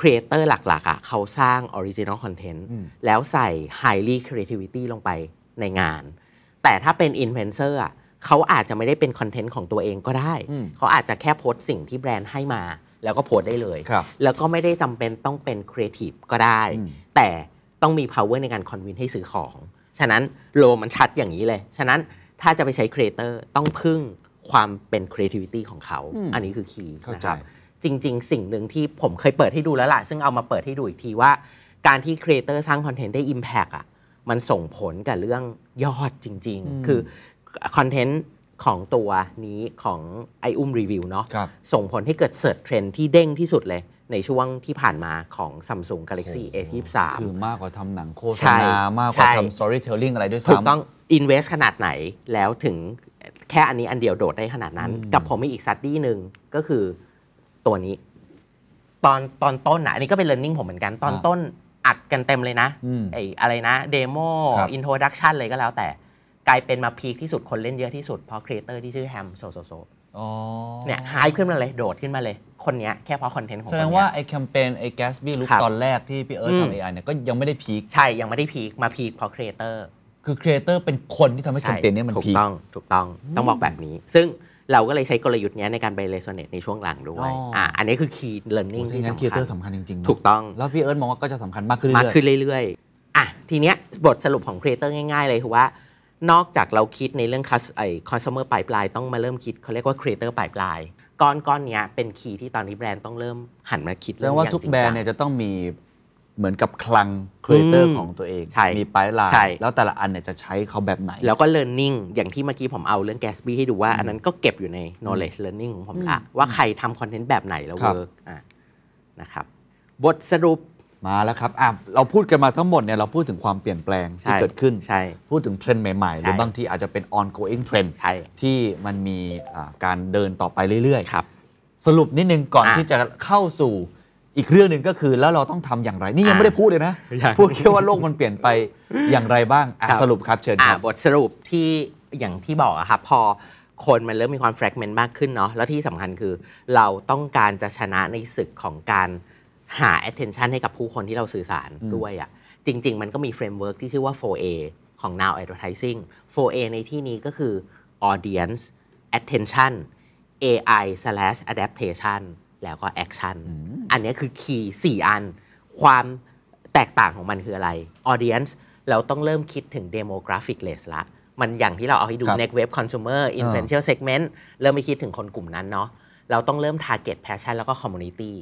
ครีเอเตอร์หลักๆอ่ะเขาสร้างออริจินอลคอนเทนต์แล้วใส่ highly creativity ลงไปในงานแต่ถ้าเป็นอินฟลูเอนเซอร์เขาอาจจะไม่ได้เป็นคอนเทนต์ของตัวเองก็ได้ เขาอาจจะแค่โพสสิ่งที่แบรนด์ให้มา แล้วก็โพสได้เลย แล้วก็ไม่ได้จำเป็นต้องเป็นครีเอทีฟก็ได้ แต่ต้องมี power ในการคอนวินให้ซื้อของ ฉะนั้นโลมันชัดอย่างนี้เลย ฉะนั้นถ้าจะไปใช้ครีเอเตอร์ต้องพึ่งความเป็นครีเอทิวิตี้ของเขา อันนี้คือคีย์นะครับ จริง ๆ สิ่งหนึ่งที่ผมเคยเปิดให้ดูแล้วล่ะซึ่งเอามาเปิดให้ดูอีกทีว่า การที่ครีเอเตอร์สร้างคอนเทนต์ได้อิมแพกอะมันส่งผลกับเรื่องยอดจริง ๆ คือคอนเทนต์ของตัวนี้ของไออุ้มรีวิวเนาะส่งผลให้เกิดเสิร์ชเทรนที่เด้งที่สุดเลยในช่วงที่ผ่านมาของ Samsung Galaxy S23 คือมากกว่าทำหนังโฆษณามากกว่าทำ storytelling อะไรด้วยซ้ำถูกต้อง invest ขนาดไหนแล้วถึงแค่อันนี้อันเดียวโดดได้ขนาดนั้น กับผมมีอีกสัตดี้หนึ่งก็คือตัวนี้ ตอนตอนต้นนะอันนี้ก็เป็นเลิร์นนิ่งผมเหมือนกันตอนต้นอัดกันเต็มเลยนะไอ้อะไรนะเดโมอินโทรดักชันเลยก็แล้วแต่กลายเป็นมาพีคที่สุดคนเล่นเยอะที่สุดเพราะครีเอเตอร์ที่ชื่อแฮมโซโซโซเนี่ยหายขึ้นมาเลย โดดขึ้นมาเลยคนนี้แค่เพราะคอนเทนต์ของแสดงว่าไอแคมเปญไอแกสบี้ลุกตอนแรกที่พี่เอิร์ธทำเอไอเนี่ย ก็ยังไม่ได้พีคใช่ยังไม่ได้พีคมาพีคเพราะครีเอเตอร์คือครีเอเตอร์เป็นคนที่ทำให้แคมเปญนี้มันพีคถูกต้องถูกต้องต้องบอกแบบนี้ ซึ่งเราก็เลยใช้กลยุทธ์นี้ในการไปเลโซเนตในช่วงหลังด้วย อ่าอันนี้คือ key learning ที่สำคัญคีเตอร์สำคัญจริงๆถูกต้อง แล้วพี่เอิร์ธมองว่าก็จะสำคัญมากขึ้นเรื่อยๆ มากขึ้นเรื่อยๆ อ่ะทีเนี้ยบทสรุปของครีเอเตอร์ง่าย ๆ เลยคือว่า นอกจากเราคิดในเรื่องไออน o ูเม m e r ปลายปลายต้องมาเริ่มคิด เขาเรียกว่าครีเอเตอร์ปลายปลายก้อนก้อนเนี้ยเป็นคีย์ที่ตอนนี้แบรนด์ต้องเริ่มหันมาคิดเรื่องว่าทุกแบรนด์เนี่ยจะต้องมีเหมือนกับคลังครีเอเตอร์ของตัวเอง มีไปลาย แล้วแต่ละอันเนี่ยจะใช้เขาแบบไหน แล้วก็ิร์นนิ่งอย่างที่เมื่อกี้ผมเอาเรื่องแกสบี้ให้ดูว่าอันนั้นก็เก็บอยู่ใน knowledge learning ของผมละว่าใครทำคอนเทนต์แบบไหนแล้วเวิร์กนะครับบทสรุปมาแล้วครับอ่ะเราพูดกันมาทั้งหมดเนี่ยเราพูดถึงความเปลี่ยนแปลง ที่เกิดขึ้นพูดถึงเทรนด์ใหม่ ๆ หรือบางทีอาจจะเป็น ongoing trend ที่มันมีการเดินต่อไปเรื่อยๆสรุปนิดนึงก่อนที่จะเข้าสู่อีกเรื่องหนึ่งก็คือแล้วเราต้องทำอย่างไรนี่ยังไม่ได้พูดเลยนะพูดแค่ว่าโลกมันเปลี่ยนไปอย่างไรบ้างสรุปครับเชิญครับบทสรุปที่อย่างที่บอกอะครับ พอคนมันเริ่มมีความแฟกเมนต์มากขึ้นเนาะแล้วที่สำคัญคือเราต้องการจะชนะในศึกของการหา attention ให้กับผู้คนที่เราสื่อสารด้วยอะจริง ๆ มันก็มีเฟรมเวิร์กที่ชื่อว่า 4A ของ Now Advertising 4A ในที่นี้ก็คือ audience attention AI slash adaptation แล้วก็แอคชั่น อันนี้คือคีย์สี่อัน ความแตกต่างของมันคืออะไร ออเดียนส์เราต้องเริ่มคิดถึงเดโมกราฟิกเลสละ มันอย่างที่เราเอาให้ดู n นเว wave คอน s u m e r influential segment เริ่มไปคิดถึงคนกลุ่มนั้นเนาะ เราต้องเริ่ม target passion แล้วก็ community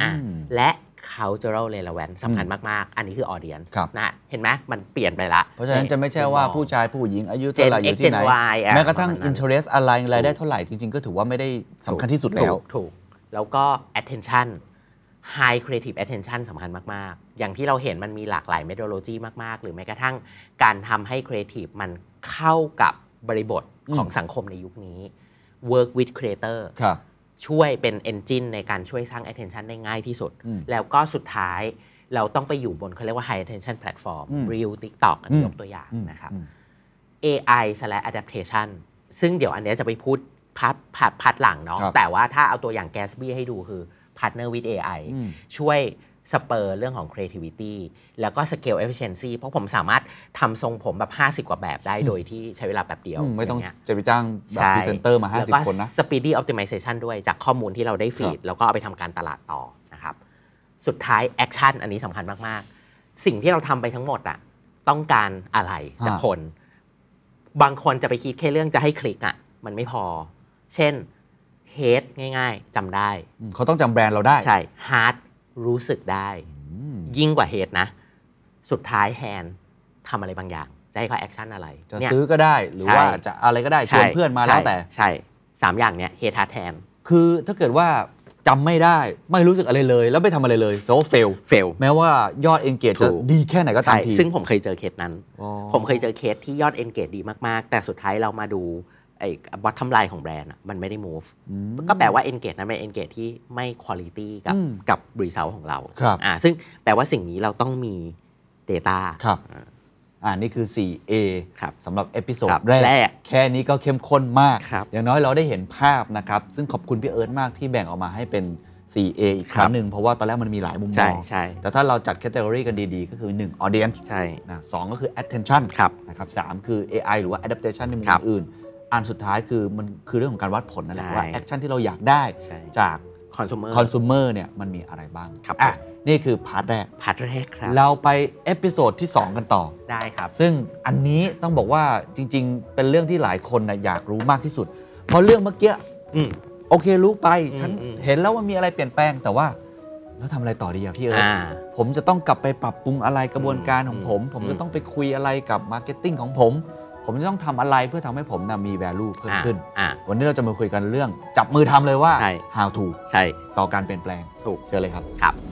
อ่าและ cultural relevance สำคัญมาก ๆ อันนี้คืออ u d i e n c e นะเห็นไหม มันเปลี่ยนไปละ เพราะฉะนั้นจะไม่ใช่ว่าผู้ชายผู้หญิงอายุเท่าไหร่อยู่ที่ไหน แม้กระทั่ง interest อะไรรายได้เท่าไหร่จริงๆ ก็ถือว่าไม่ได้สำคัญที่สุดแล้ว ถูกแล้วก็ attention high creative attention สำคัญมาก ๆ อย่างที่เราเห็นมันมีหลากหลาย methodology มาก ๆ หรือแม้กระทั่งการทำให้ creative มันเข้ากับบริบทของสังคมในยุคนี้ work with creator ช่วยเป็น engine ในการช่วยสร้าง attention ได้ง่ายที่สุด แล้วก็สุดท้ายเราต้องไปอยู่บนเขาเรียกว่า high attention platform real TikTok อันนี้ยกตัวอย่างนะครับ AI slash adaptation ซึ่งเดี๋ยวอันนี้จะไปพูดพัดพัดพัดหลังเนาะแต่ว่าถ้าเอาตัวอย่างแกสบี้ให้ดูคือพารทเนอร์วิดเอไอช่วยสเปอร์เรื่องของ creativity แล้วก็ scale efficiency เพราะผมสามารถทำทรงผมแบบ50 กว่าแบบได้โดยที่ใช้เวลาแบบเดียว ไม่ต้องจะไปจ้างแบบพรีเซนเตอร์มา 50 คนนะ speedy optimization ด้วยจากข้อมูลที่เราได้ฟีด แล้วก็เอาไปทำการตลาดต่อนะครับ สุดท้าย action อันนี้สำคัญมากๆ สิ่งที่เราทำไปทั้งหมดอะต้องการอะไรจากคน บางคนจะไปคิดแค่เรื่องจะให้คลิกอะมันไม่พอเช่นเฮดง่ายๆจำได้ เขาต้องจำแบรนด์เราได้ ใช่ฮาร์ดรู้สึกได้ยิ่งกว่าเฮดนะ สุดท้ายแฮนทำอะไรบางอย่าง จะให้เขาแอคชั่นอะไร จะซื้อก็ได้หรือว่าจะอะไรก็ได้ชวนเพื่อนมาแล้วแต่ ใช่สามอย่างเนี้ยเฮดฮาร์ดแฮนคือถ้าเกิดว่าจำไม่ได้ไม่รู้สึกอะไรเลยแล้วไม่ทำอะไรเลยโซเฟลเฟลแม้ว่ายอดเอนเกจจะดีแค่ไหนก็ตามที ซึ่งผมเคยเจอเคสนั้นผมเคยเจอเคสที่ยอดเอนเกจดีมากๆแต่สุดท้ายเรามาดูไอ้วัดทำลายของแบรนด์มันไม่ได้ move ก็แปลว่า engage นั้นเป็น engage ที่ไม่ quality กับกับ result ของเราครับอ่า ซึ่งแปลว่าสิ่งนี้เราต้องมี data ครับ อ่า นี่คือ 4A ครับสำหรับเอพิโซดแรก แค่นี้ก็เข้มข้นมากอย่างน้อยเราได้เห็นภาพนะครับ ซึ่งขอบคุณพี่เอิร์ธมากที่แบ่งออกมาให้เป็น 4A อีกครั้งหนึ่ง เพราะว่าตอนแรกมันมีหลายมุมมอง ใช่ แต่ถ้าเราจัดแคตตาล็อกันดีๆ ก็คือ 1 audience ใช่ นะสก็คือ attention ครับ นะครับสคือ AI หรือว่า adaptation ในมุมอื่นอันสุดท้ายคือมันคือเรื่องของการวัดผลนั่นแหละว่าแอคชั่นที่เราอยากได้จากคอน sumer คอน sumer เนี่ยมันมีอะไรบ้างครับอ่ะนี่คือพาร์ทแรกพาร์ทแรกครับเราไปเอพิโซดที่ 2 กันต่อได้ครับซึ่งอันนี้ต้องบอกว่าจริง ๆ เป็นเรื่องที่หลายคนนะอยากรู้มากที่สุด เพราะเรื่องเมื่อกี้โอเครู้ไปฉันเห็นแล้วว่ามีอะไรเปลี่ยนแปลงแต่ว่า แล้วทำอะไรต่อดีอะพี่เออผมจะต้องกลับไปปรับปรุงอะไรกระบวนการของผม ผมจะต้องไปคุยอะไรกับมาร์เก็ตติ้งของผมผมจะต้องทำอะไรเพื่อทำให้ผมนะมี value เพิ่มขึ้น วันนี้เราจะมาคุยกันเรื่อง จับมือทำเลยว่า how to ใช่ต่อการเปลี่ยนแปลง ถูกเจอเลยครับครับ